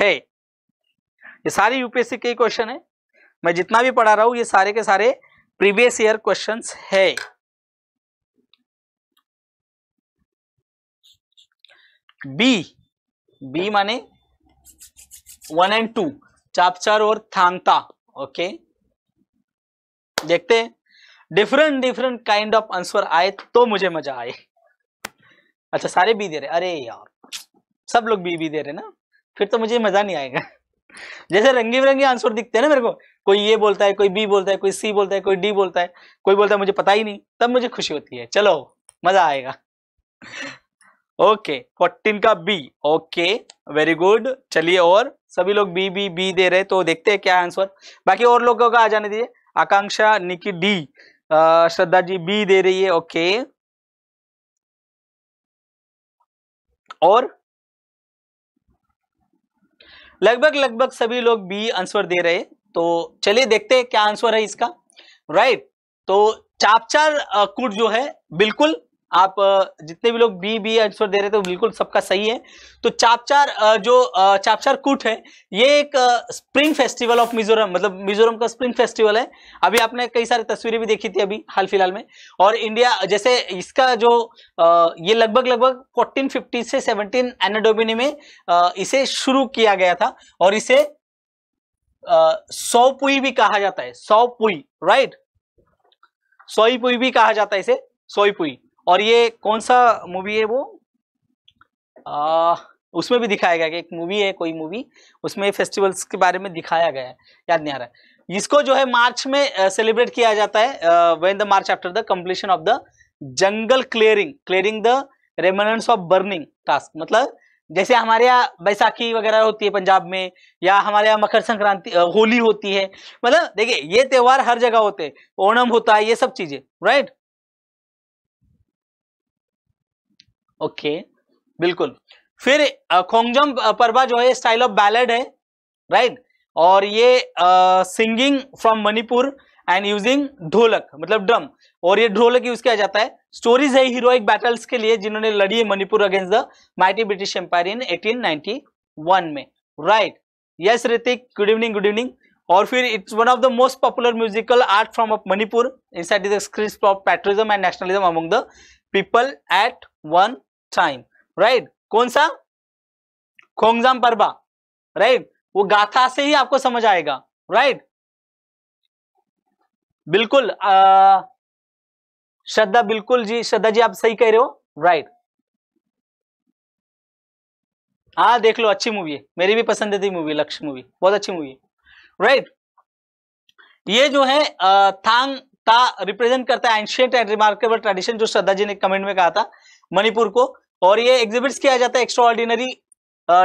Speaker 1: है ये सारे यूपीएससी के क्वेश्चन है मैं जितना भी पढ़ा रहा हूं ये सारे के सारे प्रीवियस ईयर क्वेश्चंस है बी बी माने वन एंड टू चापचर और थांगता ओके देखते different different kind of answer आए तो मुझे मजा आए अच्छा सारे बी दे रहे अरे यार सब लोग बी बी दे रहे ना फिर तो मुझे मजा नहीं आएगा जैसे रंगी बिरंगी आंसर दिखते हैं ना मेरे को कोई ये बोलता है कोई बी बोलता है कोई सी बोलता है कोई डी बोलता है कोई बोलता है मुझे पता ही नहीं तब मुझे खुशी होती है चलो मजा आएगा ओके फोर्टीन का बी ओके वेरी गुड चलिए और सभी लोग बी बी बी दे रहे तो देखते हैं क्या आंसर बाकी और लोगों का आ जाने दीजिए आकांक्षा निकी डी श्रद्धा जी बी दे रही है ओके और लगभग लगभग सभी लोग बी आंसर दे रहे तो चलिए देखते हैं क्या आंसर है इसका राइट तो चापचार कुट जो है बिल्कुल आप जितने भी लोग बी बी आंसर दे रहे थे बिल्कुल सबका सही है तो चापचार जो चापचार कुट है ये एक स्प्रिंग फेस्टिवल ऑफ मिजोरम मतलब मिजोरम का स्प्रिंग फेस्टिवल है अभी आपने कई सारी तस्वीरें भी देखी थी अभी हाल फिलहाल में और इंडिया जैसे इसका जो ये लगभग लगभग फोर्टीन फिफ्टी से सेवनटीन एनाडोमिनी में इसे शुरू किया गया था और इसे सौपुई भी कहा जाता है सौपुई राइट सोईपुई भी कहा जाता है इसे सोईपुई और ये कौन सा मूवी है वो आ, उसमें भी दिखाया गया कि एक मूवी है कोई मूवी उसमें फेस्टिवल्स के बारे में दिखाया गया है याद नहीं आ रहा है इसको जो है मार्च में सेलिब्रेट किया जाता है when the March after the completion of the jungle clearing clearing the remnants of burning task मतलब जैसे हमारे यहाँ बैसाखी वगैरह होती है पंजाब में या हमारे यहाँ मकर संक्रांति होली होती है मतलब देखिए ये त्यौहार हर जगह होते हैं ओणम होता है ये सब चीजें राइट ओके बिल्कुल फिर खोंगजम परबा जो है स्टाइल ऑफ बैलेड है राइट और ये singing from Manipur and using dholak मतलब ड्रम और ये ढोलक यूज किया जाता है स्टोरीज है हीरोइक बैटल्स के लिए जिन्होंने लड़ी है Manipur against the mighty British empire in 1891 में right yes Hrithik good evening good evening और फिर it's one of the most popular musical art from of Manipur inside is the screen of patriotism and nationalism among the people at one time right कौन सा खोंगजाम परबा right वो गाथा से ही आपको समझ आएगा राइट बिल्कुल श्रद्धा बिल्कुल जी श्रद्धा जी आप सही कह रहे हो राइट हाँ देख लो अच्छी मूवी है मेरी भी थी मूवी लक्ष्य मूवी बहुत अच्छी मूवी है राइट ये जो है थांग ता रिप्रेजेंट करता है एंशियंट एंड रिमार्केबल ट्रेडिशन जो श्रद्धा जी ने कमेंट में कहा था मणिपुर को और ये एग्जिबिट्स किया जाता है एक्स्ट्रा ऑर्डिनरी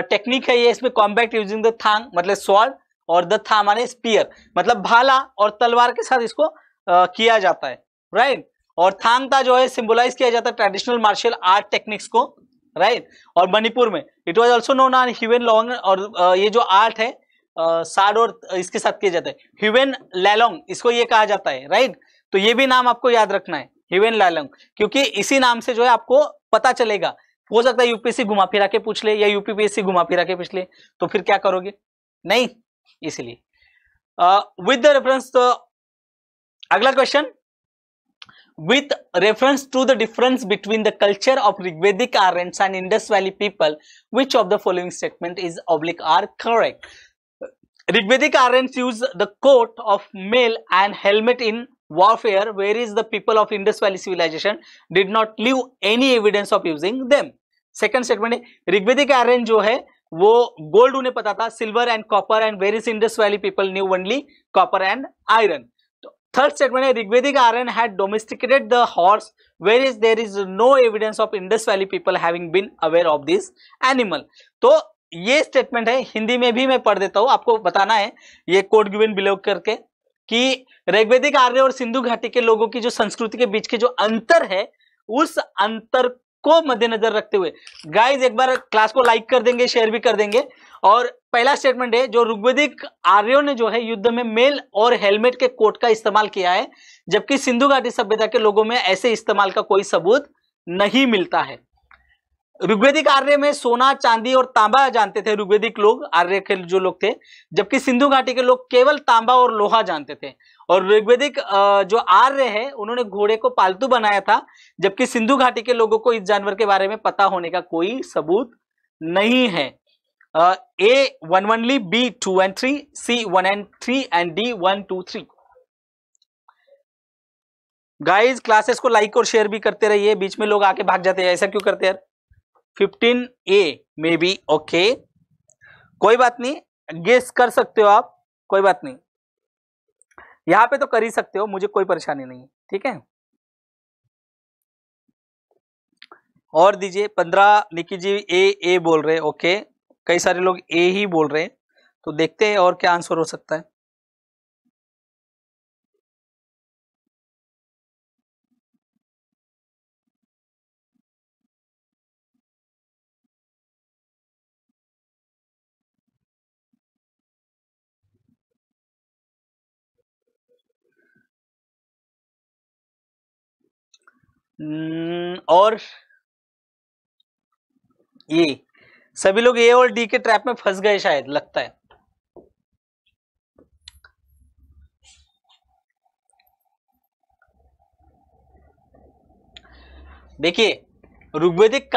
Speaker 1: टेक्निक है ये इसमें कॉम्बैक्ट यूजिंग द थांग मतलब स्वॉर्ड और द था माने स्पीयर मतलब भाला और तलवार के साथ इसको आ, किया जाता है राइट और थांग था जो है सिंबलाइज किया जाता है ट्रेडिशनल मार्शल आर्ट टेक्निक्स को राइट और मणिपुर में it was also known on Huyen Lallong और आ, ये जो आर्ट है साड और इसके साथ किया जाता है ह्यूवेन लैलोंग इसको ये कहा जाता है राइट तो ये भी नाम आपको याद रखना है ह्यूवेन लैलोंग क्योंकि इसी नाम से जो है आपको पता चलेगा हो सकता है यूपीएससी घुमा फिरा के पूछ ले या यूपीपीएससी घुमा फिरा के पूछ ले तो फिर क्या करोगे नहीं इसलिए विद द रेफरेंस अगला question with reference to the difference between the culture of Rigvedic are and and Indus valley people which of the following statement is oblique are correct Rigvedic are and use the coat of mail and helmet in warfare whereas the people of Indus Valley civilization did not leave any evidence of using them. Second statement Rigvedic iron जो है वो gold उन्हें पता था silver and copper and various Indus valley people knew only copper and iron third statement है Rigvedic Aryan had domesticated the horse where is there is no evidence of Indus valley people having been aware of this animal तो ये statement है हिंदी में भी मैं पढ़ देता हूँ आपको बताना है ये कोड गिवन बिलोव करके कि ऋग्वेदिक आर्य और सिंधु घाटी के लोगों की जो संस्कृति के बीच के जो अंतर है उस अंतर को मद्देनजर रखते हुए गाइज एक बार क्लास को लाइक कर देंगे शेयर भी कर देंगे और पहला स्टेटमेंट है जो ऋग्वेदिक आर्यों ने जो है युद्ध में मेल और हेलमेट के कोट का इस्तेमाल किया है जबकि सिंधु घाटी सभ्यता के लोगों में ऐसे इस्तेमाल का कोई सबूत नहीं मिलता है ऋग्वेदिक आर्य में सोना चांदी और तांबा जानते थे ऋग्वेदिक लोग आर्य के जो लोग थे जबकि सिंधु घाटी के लोग केवल तांबा और लोहा जानते थे और ऋग्वेदिक जो आर्य है उन्होंने घोड़े को पालतू बनाया था जबकि सिंधु घाटी के लोगों को इस जानवर के बारे में पता होने का कोई सबूत नहीं है A one only B two and three C one and three and D one two three guys classes को लाइक और शेयर भी करते रहिए बीच में लोग आके भाग जाते हैं ऐसा क्यों करते हैं fifteen A may B okay कोई बात नहीं गेस कर सकते हो आप कोई बात नहीं यहां पे तो कर ही सकते हो मुझे कोई परेशानी नहीं ठीक है और दीजिए पंद्रह निकी जी ए ए बोल रहे ओके कई सारे लोग ए ही बोल रहे हैं तो देखते हैं और क्या आंसर हो सकता है
Speaker 2: हम्म,
Speaker 1: और ये सभी लोग ए और डी के ट्रैप में फंस गए शायद लगता है देखिए ऋग्वेदिक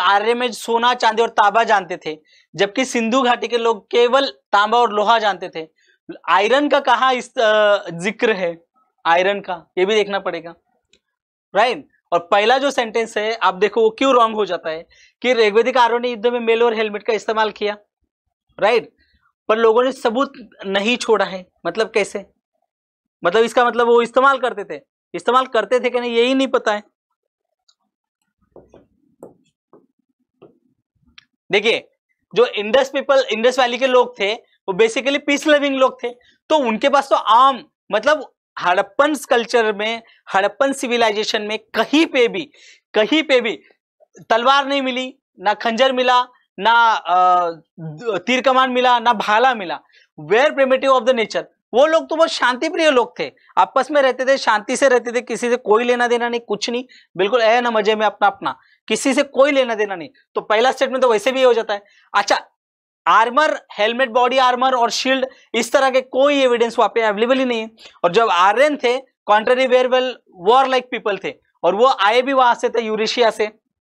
Speaker 1: आर्य में सोना चांदी और तांबा जानते थे जबकि सिंधु घाटी के लोग केवल तांबा और लोहा जानते थे आयरन का कहा इस जिक्र है आयरन का ये भी देखना पड़ेगा राइट और पहला जो सेंटेंस है आप देखो वो क्यों रॉन्ग हो जाता है कि रेगवेदिक आरोह ने युद्ध में मेल और हेलमेट का इस्तेमाल किया राइट पर लोगों ने सबूत नहीं छोड़ा है मतलब कैसे मतलब इसका मतलब वो इस्तेमाल करते थे इस्तेमाल करते थे कि नहीं यही नहीं पता है देखिए जो इंडस पीपल इंडस वैली के लोग थे वो बेसिकली पीस लविंग लोग थे तो उनके पास तो आम मतलब हड़प्पन कल्चर में हड़प्पन सिविलाइजेशन में कहीं पे भी कहीं पे भी तलवार नहीं मिली ना खंजर मिला ना तीर कमान मिला ना भाला मिला were primitive of the nature वो लोग तो बहुत शांति प्रिय लोग थे आपस में रहते थे शांति से रहते थे किसी से कोई लेना देना नहीं कुछ नहीं बिल्कुल ऐ न मजे में अपना अपना किसी से कोई लेना देना नहीं तो पहला स्टेटमेंट तो वैसे भी हो जाता है अच्छा आर्मर हेलमेट बॉडी आर्मर और शील्ड इस तरह के कोई एविडेंस वहां पे अवेलेबल ही नहीं है और जब आर्यन थे contrary were well war like people थे और वो आए भी वहां से थे यूरेशिया से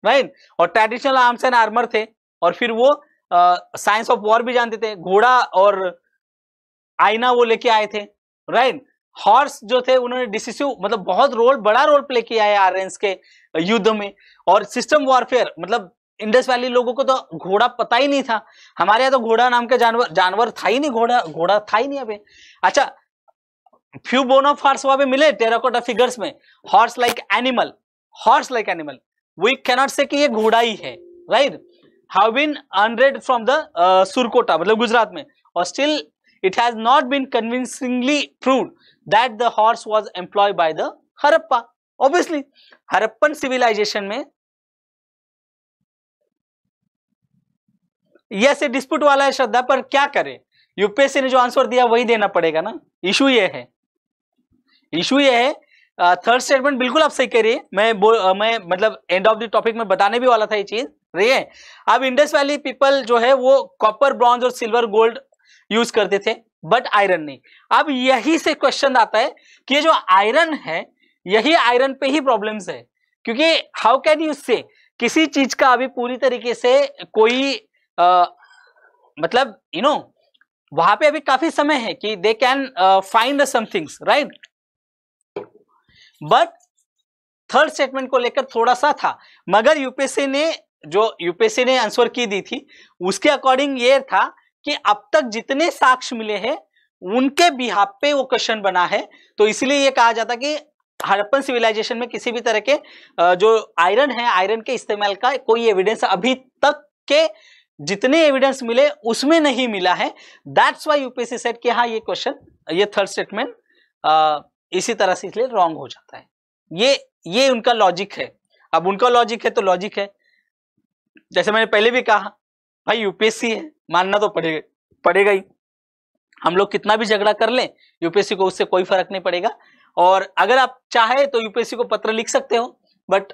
Speaker 1: राइट और ट्रेडिशनल आर्म्स एंड आर्मर थे और फिर वो साइंस ऑफ वॉर भी जानते थे घोड़ा और आईना वो लेके आए थे राइट हॉर्स जो थे उन्होंने डिसिसिव मतलब बहुत रोल बड़ा रोल प्ले किया है आर्यंस के युद्ध में और सिस्टम वॉरफेयर मतलब इंडस वैली लोगों को तो घोड़ा पता ही नहीं था हमारे यहाँ तो घोड़ा नाम के जानवर जानवर था ही नहीं घोड़ा घोड़ा था ही नहीं अभी अच्छा फ्यू बोन ऑफ हॉर्स वहां पे मिले टेराकोटा फिगर्स में horse like animal horse like animal we cannot say कि ये घोड़ा ही है right how been unearthed from the Surkotada मतलब गुजरात में और still it has not been convincingly prove that the horse was employ by the Harappa obviously Harappan civilization में yes dispute वाला है श्रद्धा पर क्या करें यूपीएससी ने जो आंसर दिया वही देना पड़ेगा ना इशू ये है इशू ये है थर्ड स्टेटमेंट बिल्कुल आप सही करिए मैं बो, आ, मैं मतलब एंड ऑफ द टॉपिक में बताने भी वाला था ये चीज रही है अब इंडस वैली पीपल जो है वो कॉपर ब्रॉन्ज और सिल्वर गोल्ड यूज करते थे बट आयरन नहीं अब यही से क्वेश्चन आता है कि ये जो आयरन है यही आयरन पे ही प्रॉब्लम्स है क्योंकि हाउ कैन यू से किसी चीज का अभी पूरी तरीके से कोई मतलब यू नो वहां पे अभी काफी समय है कि they can find the somethings right but third statement को लेकर थोड़ा सा था मगर यूपीएससी ने जो यूपीएससी ने आंसर की दी थी उसके अकॉर्डिंग ये था कि अब तक जितने साक्ष्य मिले हैं उनके बिहाब पे वो क्वेश्चन बना है तो इसलिए ये कहा जाता कि हड़प्पन सिविलाइजेशन में किसी भी तरह के जो आयरन है आयरन के इस्तेमाल का कोई एविडेंस अभी तक के जितने एविडेंस मिले उसमें नहीं मिला है दैट्स वाई यूपीएससी सेट कि हाँ ये क्वेश्चन ये थर्ड स्टेटमेंट इसी तरह से इसलिए रॉन्ग हो जाता है ये ये उनका लॉजिक है अब उनका लॉजिक है तो लॉजिक है जैसे मैंने पहले भी कहा भाई यूपीएससी है मानना तो पड़ेगा पड़ेगा ही हम लोग कितना भी झगड़ा कर लें यूपीएससी को उससे कोई फर्क नहीं पड़ेगा और अगर आप चाहे तो यूपीएससी को पत्र लिख सकते हो बट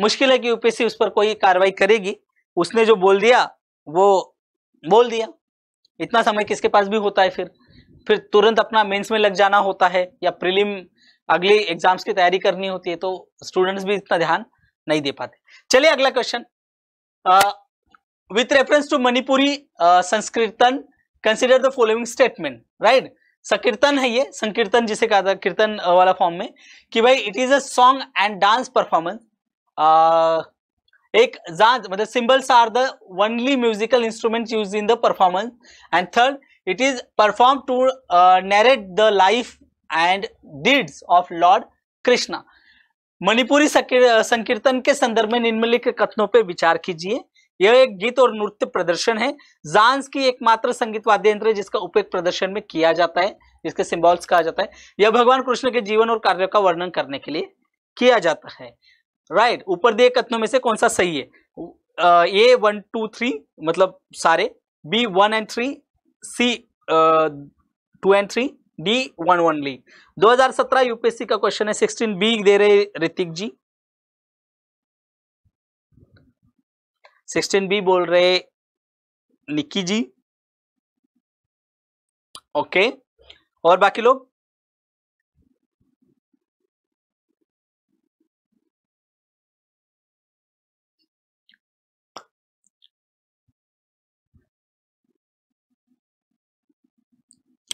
Speaker 1: मुश्किल है कि यूपीएससी उस पर कोई कार्रवाई करेगी उसने जो बोल दिया वो बोल दिया इतना समय किसके पास भी होता है फिर फिर तुरंत अपना मेंस में लग जाना होता है या प्रीलिम अगली एग्जाम्स की तैयारी करनी होती है तो स्टूडेंट्स भी इतना ध्यान नहीं दे पाते चलिए अगला question with reference to Manipuri Sankirtana consider the following statement right Sankirtana है ये संकीर्तन जिसे कहा था कीर्तन वाला फॉर्म में कि भाई it is a song and dance performance एक jans मतलब symbols are the only musical instrument use in the performance and third it is perform to narrate the life and deeds of lord Krishna Manipuri Sankirtana के संदर्भ में निम्नलिखित कथनों पर विचार कीजिए यह एक गीत और नृत्य प्रदर्शन है जांस की एकमात्र संगीत वाद्य यंत्र है जिसका उपयोग प्रदर्शन में किया जाता है जिसके सिंबल्स कहा जाता है यह भगवान कृष्ण के जीवन और कार्यों का वर्णन करने के लिए किया जाता है राइट right, ऊपर दिए कथनों में से कौन सा सही है ए वन टू थ्री मतलब सारे B one and three C two and three D one one हजार सत्रह यूपीएससी का क्वेश्चन है सिक्सटीन बी दे रहे ऋतिक जी 16 बी बोल रहे
Speaker 2: निक्की जी ओके और बाकी लोग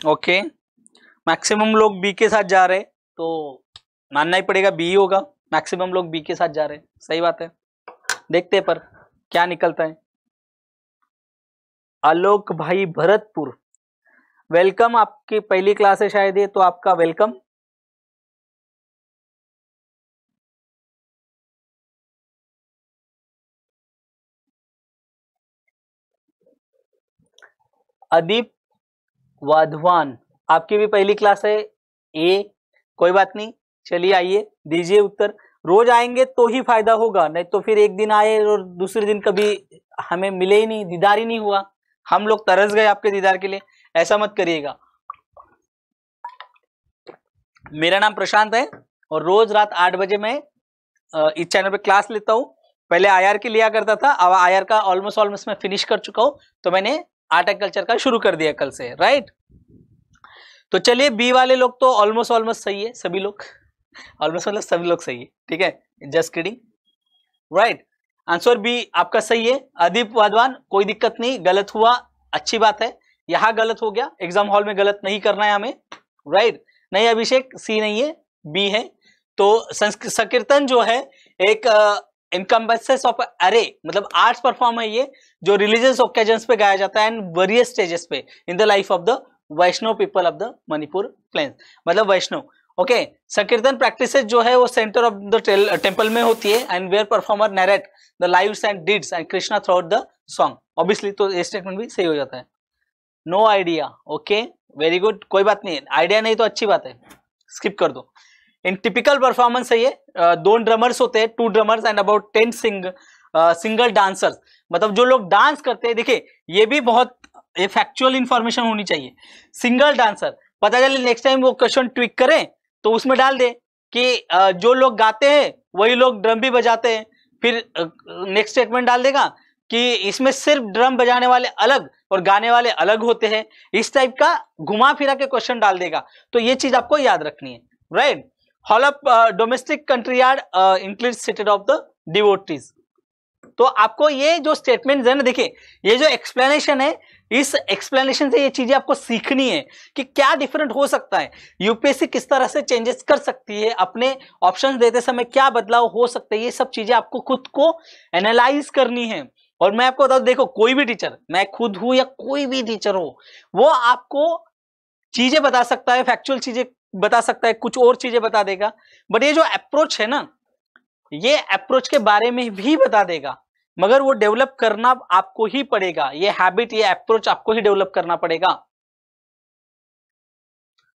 Speaker 1: ओके मैक्सिमम लोग बी के साथ जा रहे तो मानना ही पड़ेगा बी होगा मैक्सिमम लोग बी के साथ जा रहे सही बात है देखते हैं पर क्या निकलता है आलोक भाई भरतपुर वेलकम आपकी पहली क्लास है
Speaker 2: शायद ये तो आपका वेलकम
Speaker 1: अदीप वधवान आपकी भी पहली क्लास है ए कोई बात नहीं चलिए आइए दीजिए उत्तर रोज आएंगे तो ही फायदा होगा नहीं तो फिर एक दिन आए और दूसरे दिन कभी हमें मिले ही नहीं दीदार ही नहीं हुआ हम लोग तरस गए आपके दीदार के लिए ऐसा मत करिएगा मेरा नाम प्रशांत है और रोज रात आठ बजे मैं इस चैनल पे क्लास लेता हूँ पहले आई के लिया करता था अब आई का ऑलमोस्ट ऑलमोस्ट मैं फिनिश कर चुका हूँ तो मैंने आटा कल्चर का शुरू कर दिया कल से राइट तो चलिए बी वाले लोग तो ऑलमोस्ट ऑलमोस्ट सही है सभी लोग ऑलमोस्ट मतलब सभी लोग सही है ठीक है just kidding right answer B आपका सही है अधिप वाधवान कोई दिक्कत नहीं गलत हुआ अच्छी बात है यहां गलत हो गया एग्जाम हॉल में गलत नहीं करना है हमें राइट नहीं अभिषेक सी नहीं है बी है तो संस्कृत संकीर्तन जो है एक इनकम्बेस ऑफ अरे मतलब आर्ट्स परफॉर्म है ये जो रिलीजियस ओकेजन पे गाया जाता है एंड वरियस स्टेजेस पे in the life of the Vaishnav people of the Manipur plain मतलब वैष्णव ओके संकीर्तन प्रैक्टिस जो है वो सेंटर ऑफ द टेम्पल में होती है and where performer narrate the live and deeds and Krishna throughout the song obviously तो ये स्टेटमेंट भी सही हो जाता है no idea okay very good कोई बात नहीं आइडिया नहीं तो अच्छी बात है स्किप कर दो इन टिपिकल परफॉर्मेंस है ये दो ड्रमर्स होते हैं two drummers and about ten sing single dancers मतलब जो लोग डांस करते हैं देखिए ये भी बहुत ये फैक्चुअल इंफॉर्मेशन होनी चाहिए सिंगल डांसर पता चले नेक्स्ट टाइम वो क्वेश्चन ट्विक करें तो उसमें डाल दे कि जो लोग गाते हैं वही लोग ड्रम भी बजाते हैं फिर नेक्स्ट स्टेटमेंट डाल देगा कि इसमें सिर्फ ड्रम बजाने वाले अलग और गाने वाले अलग होते हैं इस टाइप का घुमा फिरा के क्वेश्चन डाल देगा तो ये चीज आपको याद रखनी है right of domestic country are include stated of the devotees तो आपको ये जो स्टेटमेंट है ना देखिए ये जो एक्सप्लेनेशन है इस एक्सप्लेनेशन से ये चीजें आपको सीखनी है कि क्या डिफरेंट हो सकता है यूपीएससी किस तरह से चेंजेस कर सकती है अपने ऑप्शंस देते समय क्या बदलाव हो सकते हैं ये सब चीजें आपको खुद को एनालाइज करनी है और मैं आपको बता देखो कोई भी टीचर मैं खुद हूं या कोई भी टीचर हो वो आपको चीजें बता सकता है फैक्चुअल चीजें बता सकता है कुछ और चीजें बता देगा बट ये जो अप्रोच है ना ये अप्रोच के बारे में भी बता देगा मगर वो डेवलप करना आपको ही पड़ेगा ये हैबिट ये अप्रोच आपको ही डेवलप करना पड़ेगा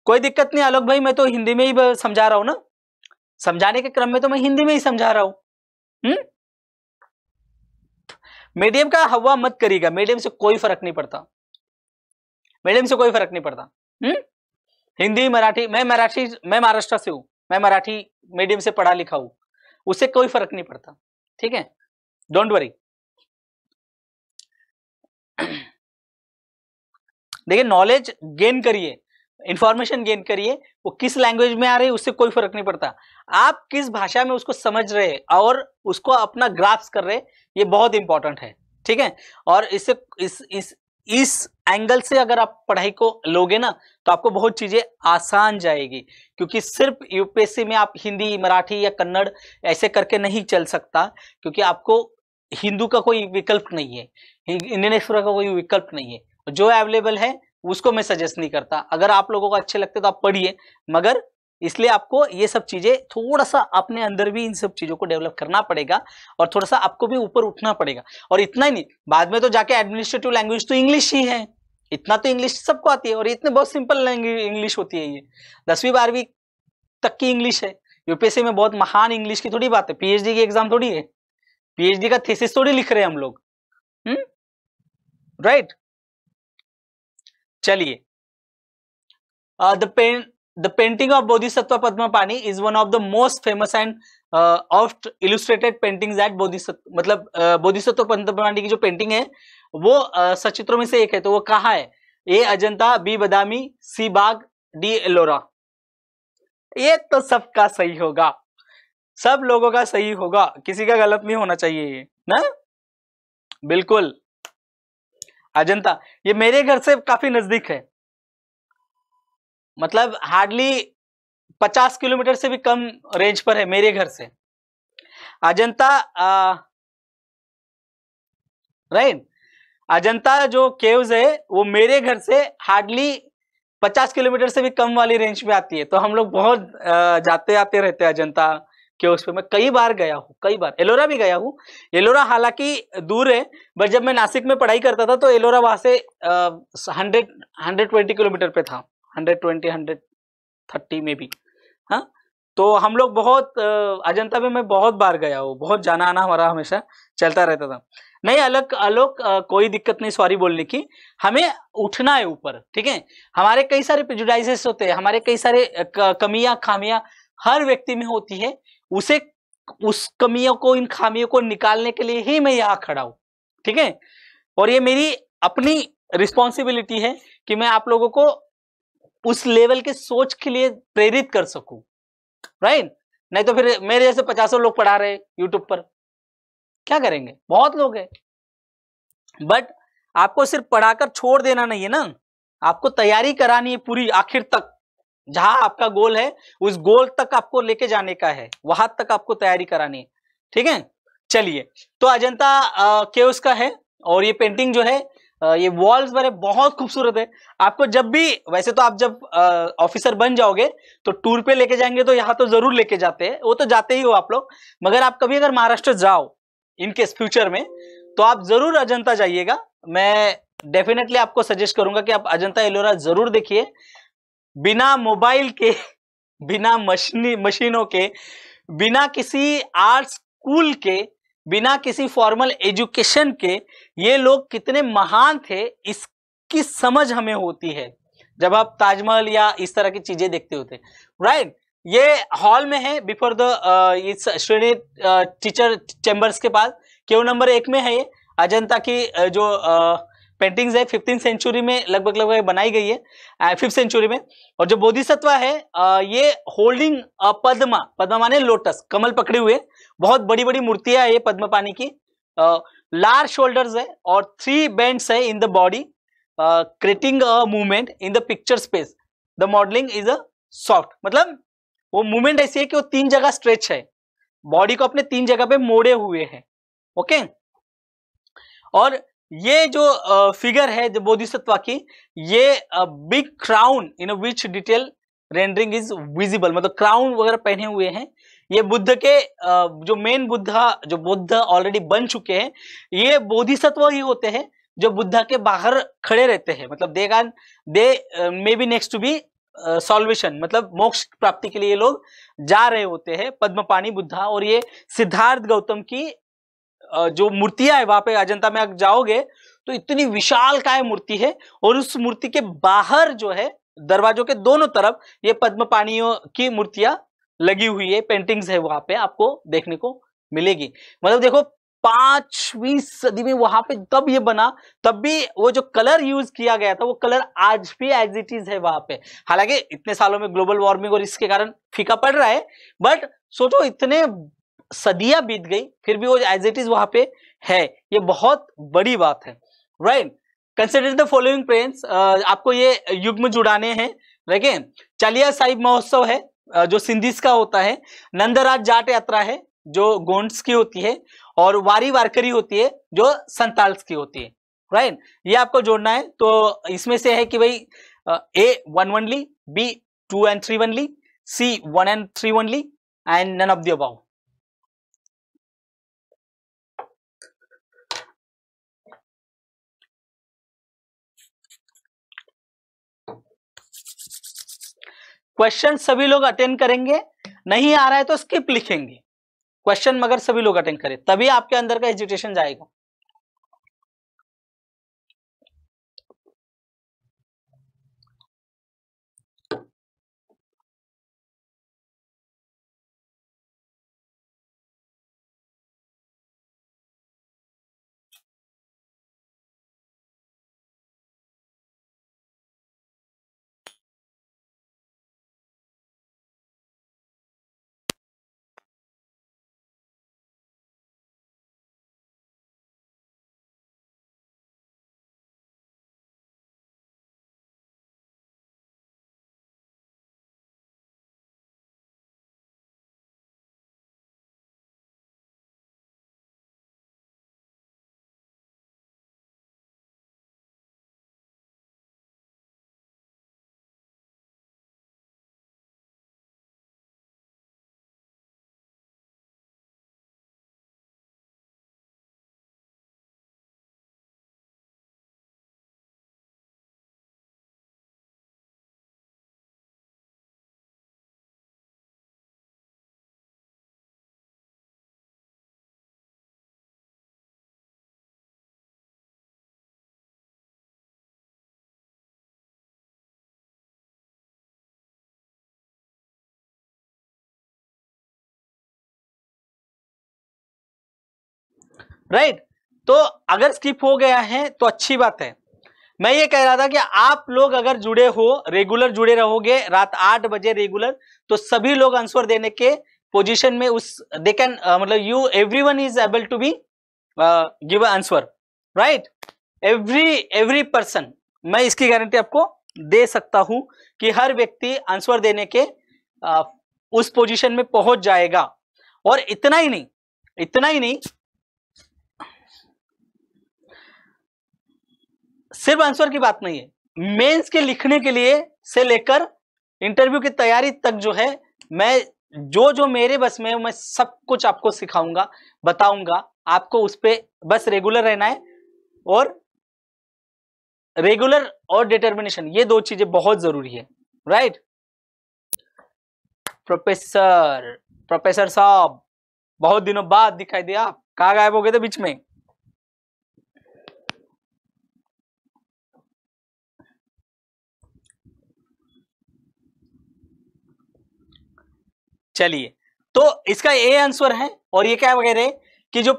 Speaker 1: कोई दिक्कत नहीं आलोक भाई मैं तो हिंदी में ही समझा रहा हूं ना समझाने के क्रम में तो मैं हिंदी में ही समझा रहा हूं हम्म? मीडियम का हवा मत करिएगा मीडियम से कोई फर्क नहीं पड़ता मीडियम से कोई फर्क नहीं पड़ता हम्म हिंदी मराठी मैं मराठी मैं महाराष्ट्र से हूँ मैं मराठी मीडियम से पढ़ा लिखा हूँ उससे कोई फर्क नहीं पड़ता ठीक है डोंट वरी देखिए नॉलेज गेन करिए इंफॉर्मेशन गेन करिए वो किस लैंग्वेज में आ रही है उससे कोई फर्क नहीं पड़ता आप किस भाषा में उसको समझ रहे और उसको अपना ग्राफ्स कर रहे ये बहुत इंपॉर्टेंट है ठीक है और इससे इस इस इस एंगल से अगर आप पढ़ाई को लोगे ना तो आपको बहुत चीजें आसान जाएगी क्योंकि सिर्फ यूपीएससी में आप हिंदी मराठी या कन्नड़ ऐसे करके नहीं चल सकता क्योंकि आपको हिंदू का कोई विकल्प नहीं है इंडियन एक्सप्रेस का कोई विकल्प नहीं है जो अवेलेबल है उसको मैं सजेस्ट नहीं करता अगर आप लोगों को अच्छे लगते तो आप पढ़िए मगर इसलिए आपको ये सब चीज़ें थोड़ा सा अपने अंदर भी इन सब चीज़ों को डेवलप करना पड़ेगा और थोड़ा सा आपको भी ऊपर उठना पड़ेगा और इतना ही नहीं बाद में तो जाके एडमिनिस्ट्रेटिव लैंग्वेज तो इंग्लिश ही है इतना तो इंग्लिश सबको आती है और इतने बहुत सिंपल इंग्लिश होती है ये दसवीं बारहवीं तक की इंग्लिश है यूपीएससी में बहुत महान इंग्लिश की थोड़ी बात है पीएचडी की एग्जाम थोड़ी है पीएचडी का थीसिस थोड़ी लिख रहे हैं हम लोग राइट हम्म? चलिए the uh, pen the painting of Bodhisattva Padmapani is one of the most famous and uh, oft illustrated paintings at Bodhisattva मतलब uh, Bodhisattva Padmapani की जो painting है वो uh, सचित्रों में से एक है तो वो कहाँ है A Ajanta B Badami C Bagh D Ellora ये तो सबका सही होगा सब लोगों का सही होगा किसी का गलत नहीं होना चाहिए ये ना बिल्कुल अजंता ये मेरे घर से काफी नजदीक है मतलब हार्डली पचास किलोमीटर से भी कम रेंज पर है मेरे घर से अजंता राइट अजंता जो केव्स है वो मेरे घर से हार्डली पचास किलोमीटर से भी कम वाली रेंज में आती है तो हम लोग बहुत जाते आते रहते हैं अजंता के उस पर मैं कई बार गया हूँ कई बार एलोरा भी गया हूँ एलोरा हालांकि दूर है बट जब मैं नासिक में पढ़ाई करता था तो एलोरा वहां से हंड्रेड हंड्रेड ट्वेंटी किलोमीटर पे था हंड्रेड ट्वेंटी हंड्रेड थर्टी में भी हाँ तो हम लोग बहुत अजंता में मैं बहुत बार गया हूँ बहुत जाना आना हमारा हमेशा चलता रहता था नहीं अलग आलोक कोई दिक्कत नहीं सॉरी बोलने की हमें उठना है ऊपर ठीक है हमारे कई सारे प्रिजुडाइजेस होते हैं हमारे कई सारे कमियां खामियां हर व्यक्ति में होती है उसे उस कमियों को इन खामियों को निकालने के लिए ही मैं यहाँ खड़ा हूँ ठीक है और ये मेरी अपनी रिस्पॉन्सिबिलिटी है कि मैं आप लोगों को उस लेवल के सोच के लिए प्रेरित कर सकू राइट नहीं तो फिर मेरे जैसे पचासों लोग पढ़ा रहे यूट्यूब पर क्या करेंगे बहुत लोग हैं बट आपको सिर्फ पढ़ाकर छोड़ देना नहीं है ना आपको तैयारी करानी है पूरी आखिर तक जहां आपका गोल है उस गोल तक आपको लेके जाने का है वहां तक आपको तैयारी करानी है ठीक है चलिए तो अजंता के उसका है और ये पेंटिंग जो है ये वॉल्स मेरे बहुत खूबसूरत है आपको जब भी वैसे तो आप जब ऑफिसर बन जाओगे तो टूर पे लेके जाएंगे तो यहाँ तो जरूर लेके जाते हैं वो तो जाते ही हो आप लोग मगर आप कभी अगर महाराष्ट्र जाओ इनकेस फ्यूचर में तो आप जरूर अजंता जाइएगा मैं डेफिनेटली आपको सजेस्ट करूंगा कि आप अजंता एलोरा जरूर देखिए बिना मोबाइल के बिना मशीनी मशीनों के बिना किसी आर्ट स्कूल के बिना किसी फॉर्मल एजुकेशन के ये लोग कितने महान थे इसकी समझ हमें होती है जब आप ताजमहल या इस तरह की चीजें देखते होते राइट right? ये हॉल में है बिफोर द इस श्रेणी टीचर चैम्बर्स के पास क्यों नंबर एक में है ये अजंता की जो पेंटिंग्स है फिफ्टीन सेंचुरी में लगभग लगभग बनाई गई है फिफ्थ सेंचुरी में और जो बोधिसत्व है ये होल्डिंग पद्मा पद्मा माने लोटस कमल पकड़े हुए बहुत बड़ी बड़ी मूर्तियां है ये पद्म पानी की लार्ज शोल्डर्स है और थ्री बेंड्स है in the body creating a movement in the picture space the modelling is a soft मतलब वो मूवमेंट ऐसी है कि वो तीन जगह स्ट्रेच है बॉडी को अपने तीन जगह पे मोड़े हुए हैं ओके और ये जो फिगर है जो बोधिसत्वा की ये big crown in which detail rendering is visible मतलब क्राउन वगैरह पहने हुए हैं ये बुद्ध के जो मेन बुद्धा जो बुद्ध ऑलरेडी बन चुके हैं ये बोधिसत्व ही होते हैं जो बुद्धा के बाहर खड़े रहते हैं मतलब they gain they may be next to be salvation मतलब मोक्ष प्राप्ति के लिए लोग जा रहे होते हैं पद्मपाणी बुद्धा और ये सिद्धार्थ गौतम की जो मूर्तियां है वहां पे अजंता में आप जाओगे तो इतनी विशाल काय मूर्ति है और उस मूर्ति के बाहर जो है दरवाजों के दोनों तरफ ये पद्मपाणियों की मूर्तियां लगी हुई है पेंटिंग्स है वहां पे आपको देखने को मिलेगी मतलब देखो पांचवी सदी में वहां पे तब ये बना तब भी वो जो कलर यूज किया गया था वो कलर आज भी एज इट इज है वहां पे हालांकि इतने सालों में ग्लोबल वार्मिंग और इसके कारण फीका पड़ रहा है बट सोचो इतने सदियां बीत गई फिर भी वो एज इट इज वहां पे है ये बहुत बड़ी बात है right consider the following pairs आपको ये युग्म जुड़ाने हैं ठीक चालिया साहिब महोत्सव है जो सिंधिस का होता है नंदराज जाट यात्रा है जो गोंड्स की होती है और वारी वारकरी होती है जो संताल्स की होती है राइट ये आपको जोड़ना है तो इसमें से है कि भाई A one only B two and three only C one and three only and none of the question सभी लोग अटेंड करेंगे नहीं आ रहा है तो स्किप लिखेंगे क्वेश्चन मगर सभी लोग अटेंड करें तभी आपके अंदर का एजुटेशन जाएगा राइट तो अगर स्किप हो गया है तो अच्छी बात है मैं ये कह रहा था कि आप लोग अगर जुड़े हो रेगुलर जुड़े रहोगे रात आठ बजे रेगुलर तो सभी लोग आंसर देने के पोजीशन में उस दे कैन uh, मतलब you everyone is able to be give answer right every every person मैं इसकी गारंटी आपको दे सकता हूं कि हर व्यक्ति आंसर देने के uh, उस पोजीशन में पहुंच जाएगा और इतना ही नहीं इतना ही नहीं सिर्फ आंसर की बात नहीं है मेंस के लिखने के लिए से लेकर इंटरव्यू की तैयारी तक जो है मैं जो जो मेरे बस में मैं सब कुछ आपको सिखाऊंगा बताऊंगा आपको उस पर बस रेगुलर रहना है और रेगुलर और डिटर्मिनेशन ये दो चीजें बहुत जरूरी है राइट प्रोफेसर प्रोफेसर साहब बहुत दिनों बाद दिखाई दिया आप कहा गायब हो गए थे बीच में चलिए तो इसका ए आंसर है और ये क्या वगैरह कि जो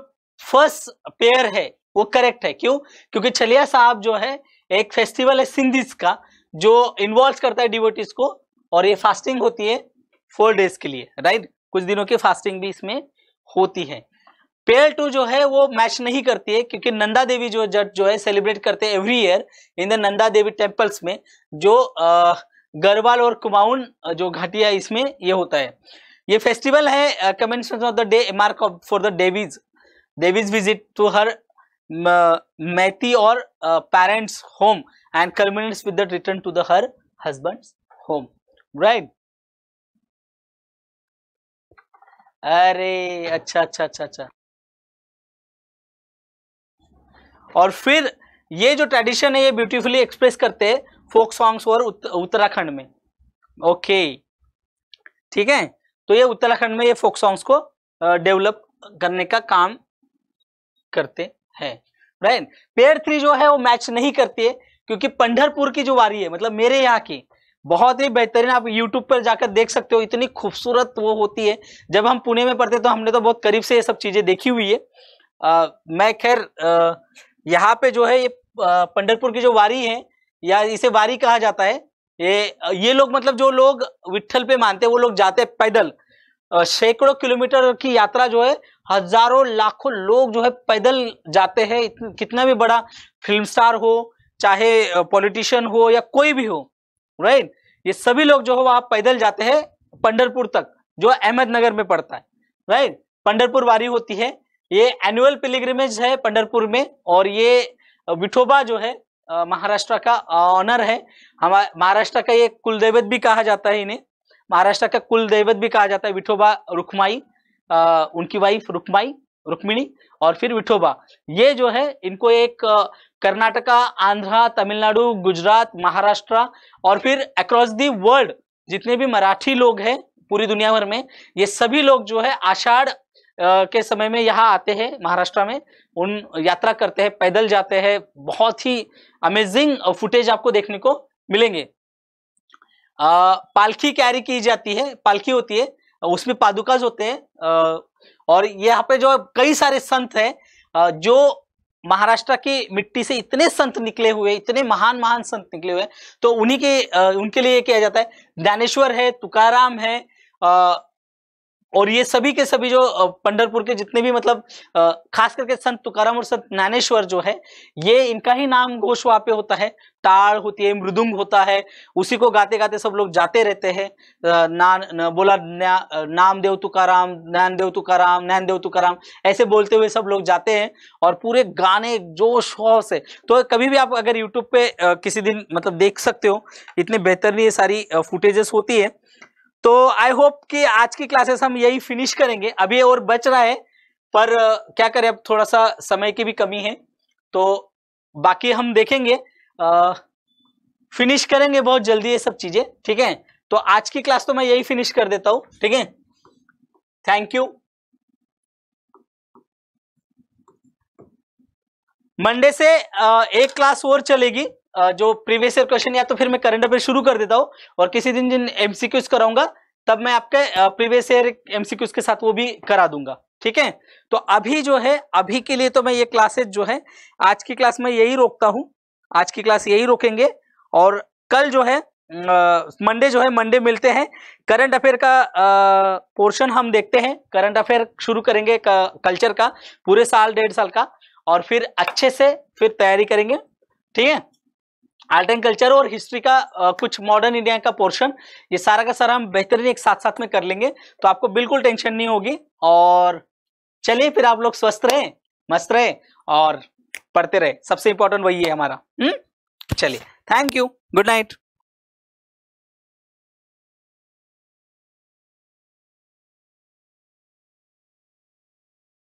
Speaker 1: फर्स्ट पेयर है वो करेक्ट है क्यों क्योंकि छलिया साहब जो है एक फेस्टिवल है सिंधिस का जो इन्वॉल्व करता है डिवोटिस को और ये फास्टिंग होती है फोर डेज के लिए राइट कुछ दिनों की फास्टिंग भी इसमें होती है पेयर टू जो है वो मैच नहीं करती है क्योंकि नंदा देवी जो जट जो है सेलिब्रेट करते हैं every year in the Nanda Devi temples में जो आ, गरवाल और कुमाऊन जो घाटिया इसमें ये होता है ये फेस्टिवल है commencement of the day mark for the Devi's Devi's visit to her maiti और parents home and culminates with the return to the her husband's home right अरे अच्छा अच्छा अच्छा अच्छा और फिर ये जो ट्रेडिशन है ये ब्यूटीफुली एक्सप्रेस करते हैं फोक सॉन्ग्स और उत्तराखंड में ओके ठीक है तो ये उत्तराखंड में ये फोक सॉन्ग्स को डेवलप करने का काम करते हैं राइट पेयर थ्री जो है वो मैच नहीं करती है क्योंकि पंडरपुर की जो वारी है मतलब मेरे यहाँ की बहुत ही बेहतरीन आप YouTube पर जाकर देख सकते हो इतनी खूबसूरत वो होती है जब हम पुणे में पढ़ते तो हमने तो बहुत करीब से ये सब चीजें देखी हुई है आ, मैं खैर यहाँ पे जो है ये पंडरपुर की जो वारी है या इसे वारी कहा जाता है ये ये लोग मतलब जो लोग विठल पे मानते हैं वो लोग जाते हैं पैदल सैकड़ों किलोमीटर की यात्रा जो है हजारों लाखों लोग जो है पैदल जाते हैं कितना भी बड़ा फिल्म स्टार हो चाहे पॉलिटिशियन हो या कोई भी हो राइट ये सभी लोग जो है वहां पैदल जाते हैं पंडरपुर तक जो अहमदनगर में पड़ता है राइट पंडरपुर वारी होती है ये एनुअल पिलिग्रिमेज है पंडरपुर में और ये विठोबा जो है महाराष्ट्र का ऑनर है हमारे महाराष्ट्र का ये कुलदेवत भी कहा जाता है इन्हें महाराष्ट्र का कुलदेवत भी कहा जाता है विठोबा रुखमाई उनकी वाइफ रुखमाई रुक्मिणी और फिर विठोबा ये जो है इनको एक कर्नाटका आंध्रा तमिलनाडु गुजरात महाराष्ट्र और फिर अक्रॉस दी वर्ल्ड जितने भी मराठी लोग हैं पूरी दुनिया भर में ये सभी लोग जो है आषाढ़ के समय में यहाँ आते हैं महाराष्ट्र में उन यात्रा करते हैं पैदल जाते हैं बहुत ही अमेजिंग फुटेज आपको देखने को मिलेंगे आ, पालखी कैरी की जाती है पालखी होती है उसमें पादुकाज होते हैं और यहाँ पे जो कई सारे संत हैं जो महाराष्ट्र की मिट्टी से इतने संत निकले हुए इतने महान महान संत निकले हुए तो उन्हीं के उनके लिए किया जाता है ज्ञानेश्वर है तुकाराम है और ये सभी के सभी जो पंडरपुर के जितने भी मतलब खास करके संत तुकाराम और संत ज्ञानेश्वर जो है ये इनका ही नाम घोष वहां पे होता है ताड़ होती है मृदुंग होता है उसी को गाते गाते सब लोग जाते रहते हैं ना, ना बोला ना, देव तुकाराम देव तुकाराम देव तुकाराम ऐसे बोलते हुए सब लोग जाते हैं और पूरे गाने जोश हौस है तो कभी भी आप अगर यूट्यूब पे किसी दिन मतलब देख सकते हो इतने बेहतर ये सारी फुटेजेस होती है तो आई होप कि आज की क्लासेस हम यही फिनिश करेंगे अभी और बच रहा है पर क्या करें अब थोड़ा सा समय की भी कमी है तो बाकी हम देखेंगे आ, फिनिश करेंगे बहुत जल्दी ये सब चीजें ठीक है तो आज की क्लास तो मैं यही फिनिश कर देता हूं ठीक है थैंक यू मंडे से एक क्लास और चलेगी जो प्रीवियस ईयर क्वेश्चन या तो फिर मैं करंट अफेयर शुरू कर देता हूँ और किसी दिन जिन एमसीक्यूज कराऊंगा तब मैं आपके प्रीवियस ईयर एमसीक्यूज के साथ वो भी करा दूंगा ठीक है तो अभी जो है अभी के लिए तो मैं ये क्लासेज जो है आज की क्लास में यही रोकता हूँ आज की क्लास यही रोकेंगे और कल जो है मंडे जो है मंडे मिलते हैं करंट अफेयर का पोर्शन हम देखते हैं करंट अफेयर शुरू करेंगे कल्चर का पूरे साल डेढ़ साल का और फिर अच्छे से फिर तैयारी करेंगे ठीक है आर्ट एंड कल्चर और हिस्ट्री का आ, कुछ मॉडर्न इंडिया का पोर्शन ये सारा का सारा हम बेहतरीन एक साथ साथ में कर लेंगे तो आपको बिल्कुल टेंशन नहीं होगी और चलिए फिर आप लोग स्वस्थ रहें मस्त रहें और पढ़ते रहे सबसे इंपॉर्टेंट वही है हमारा हम्म चलिए थैंक यू गुड नाइट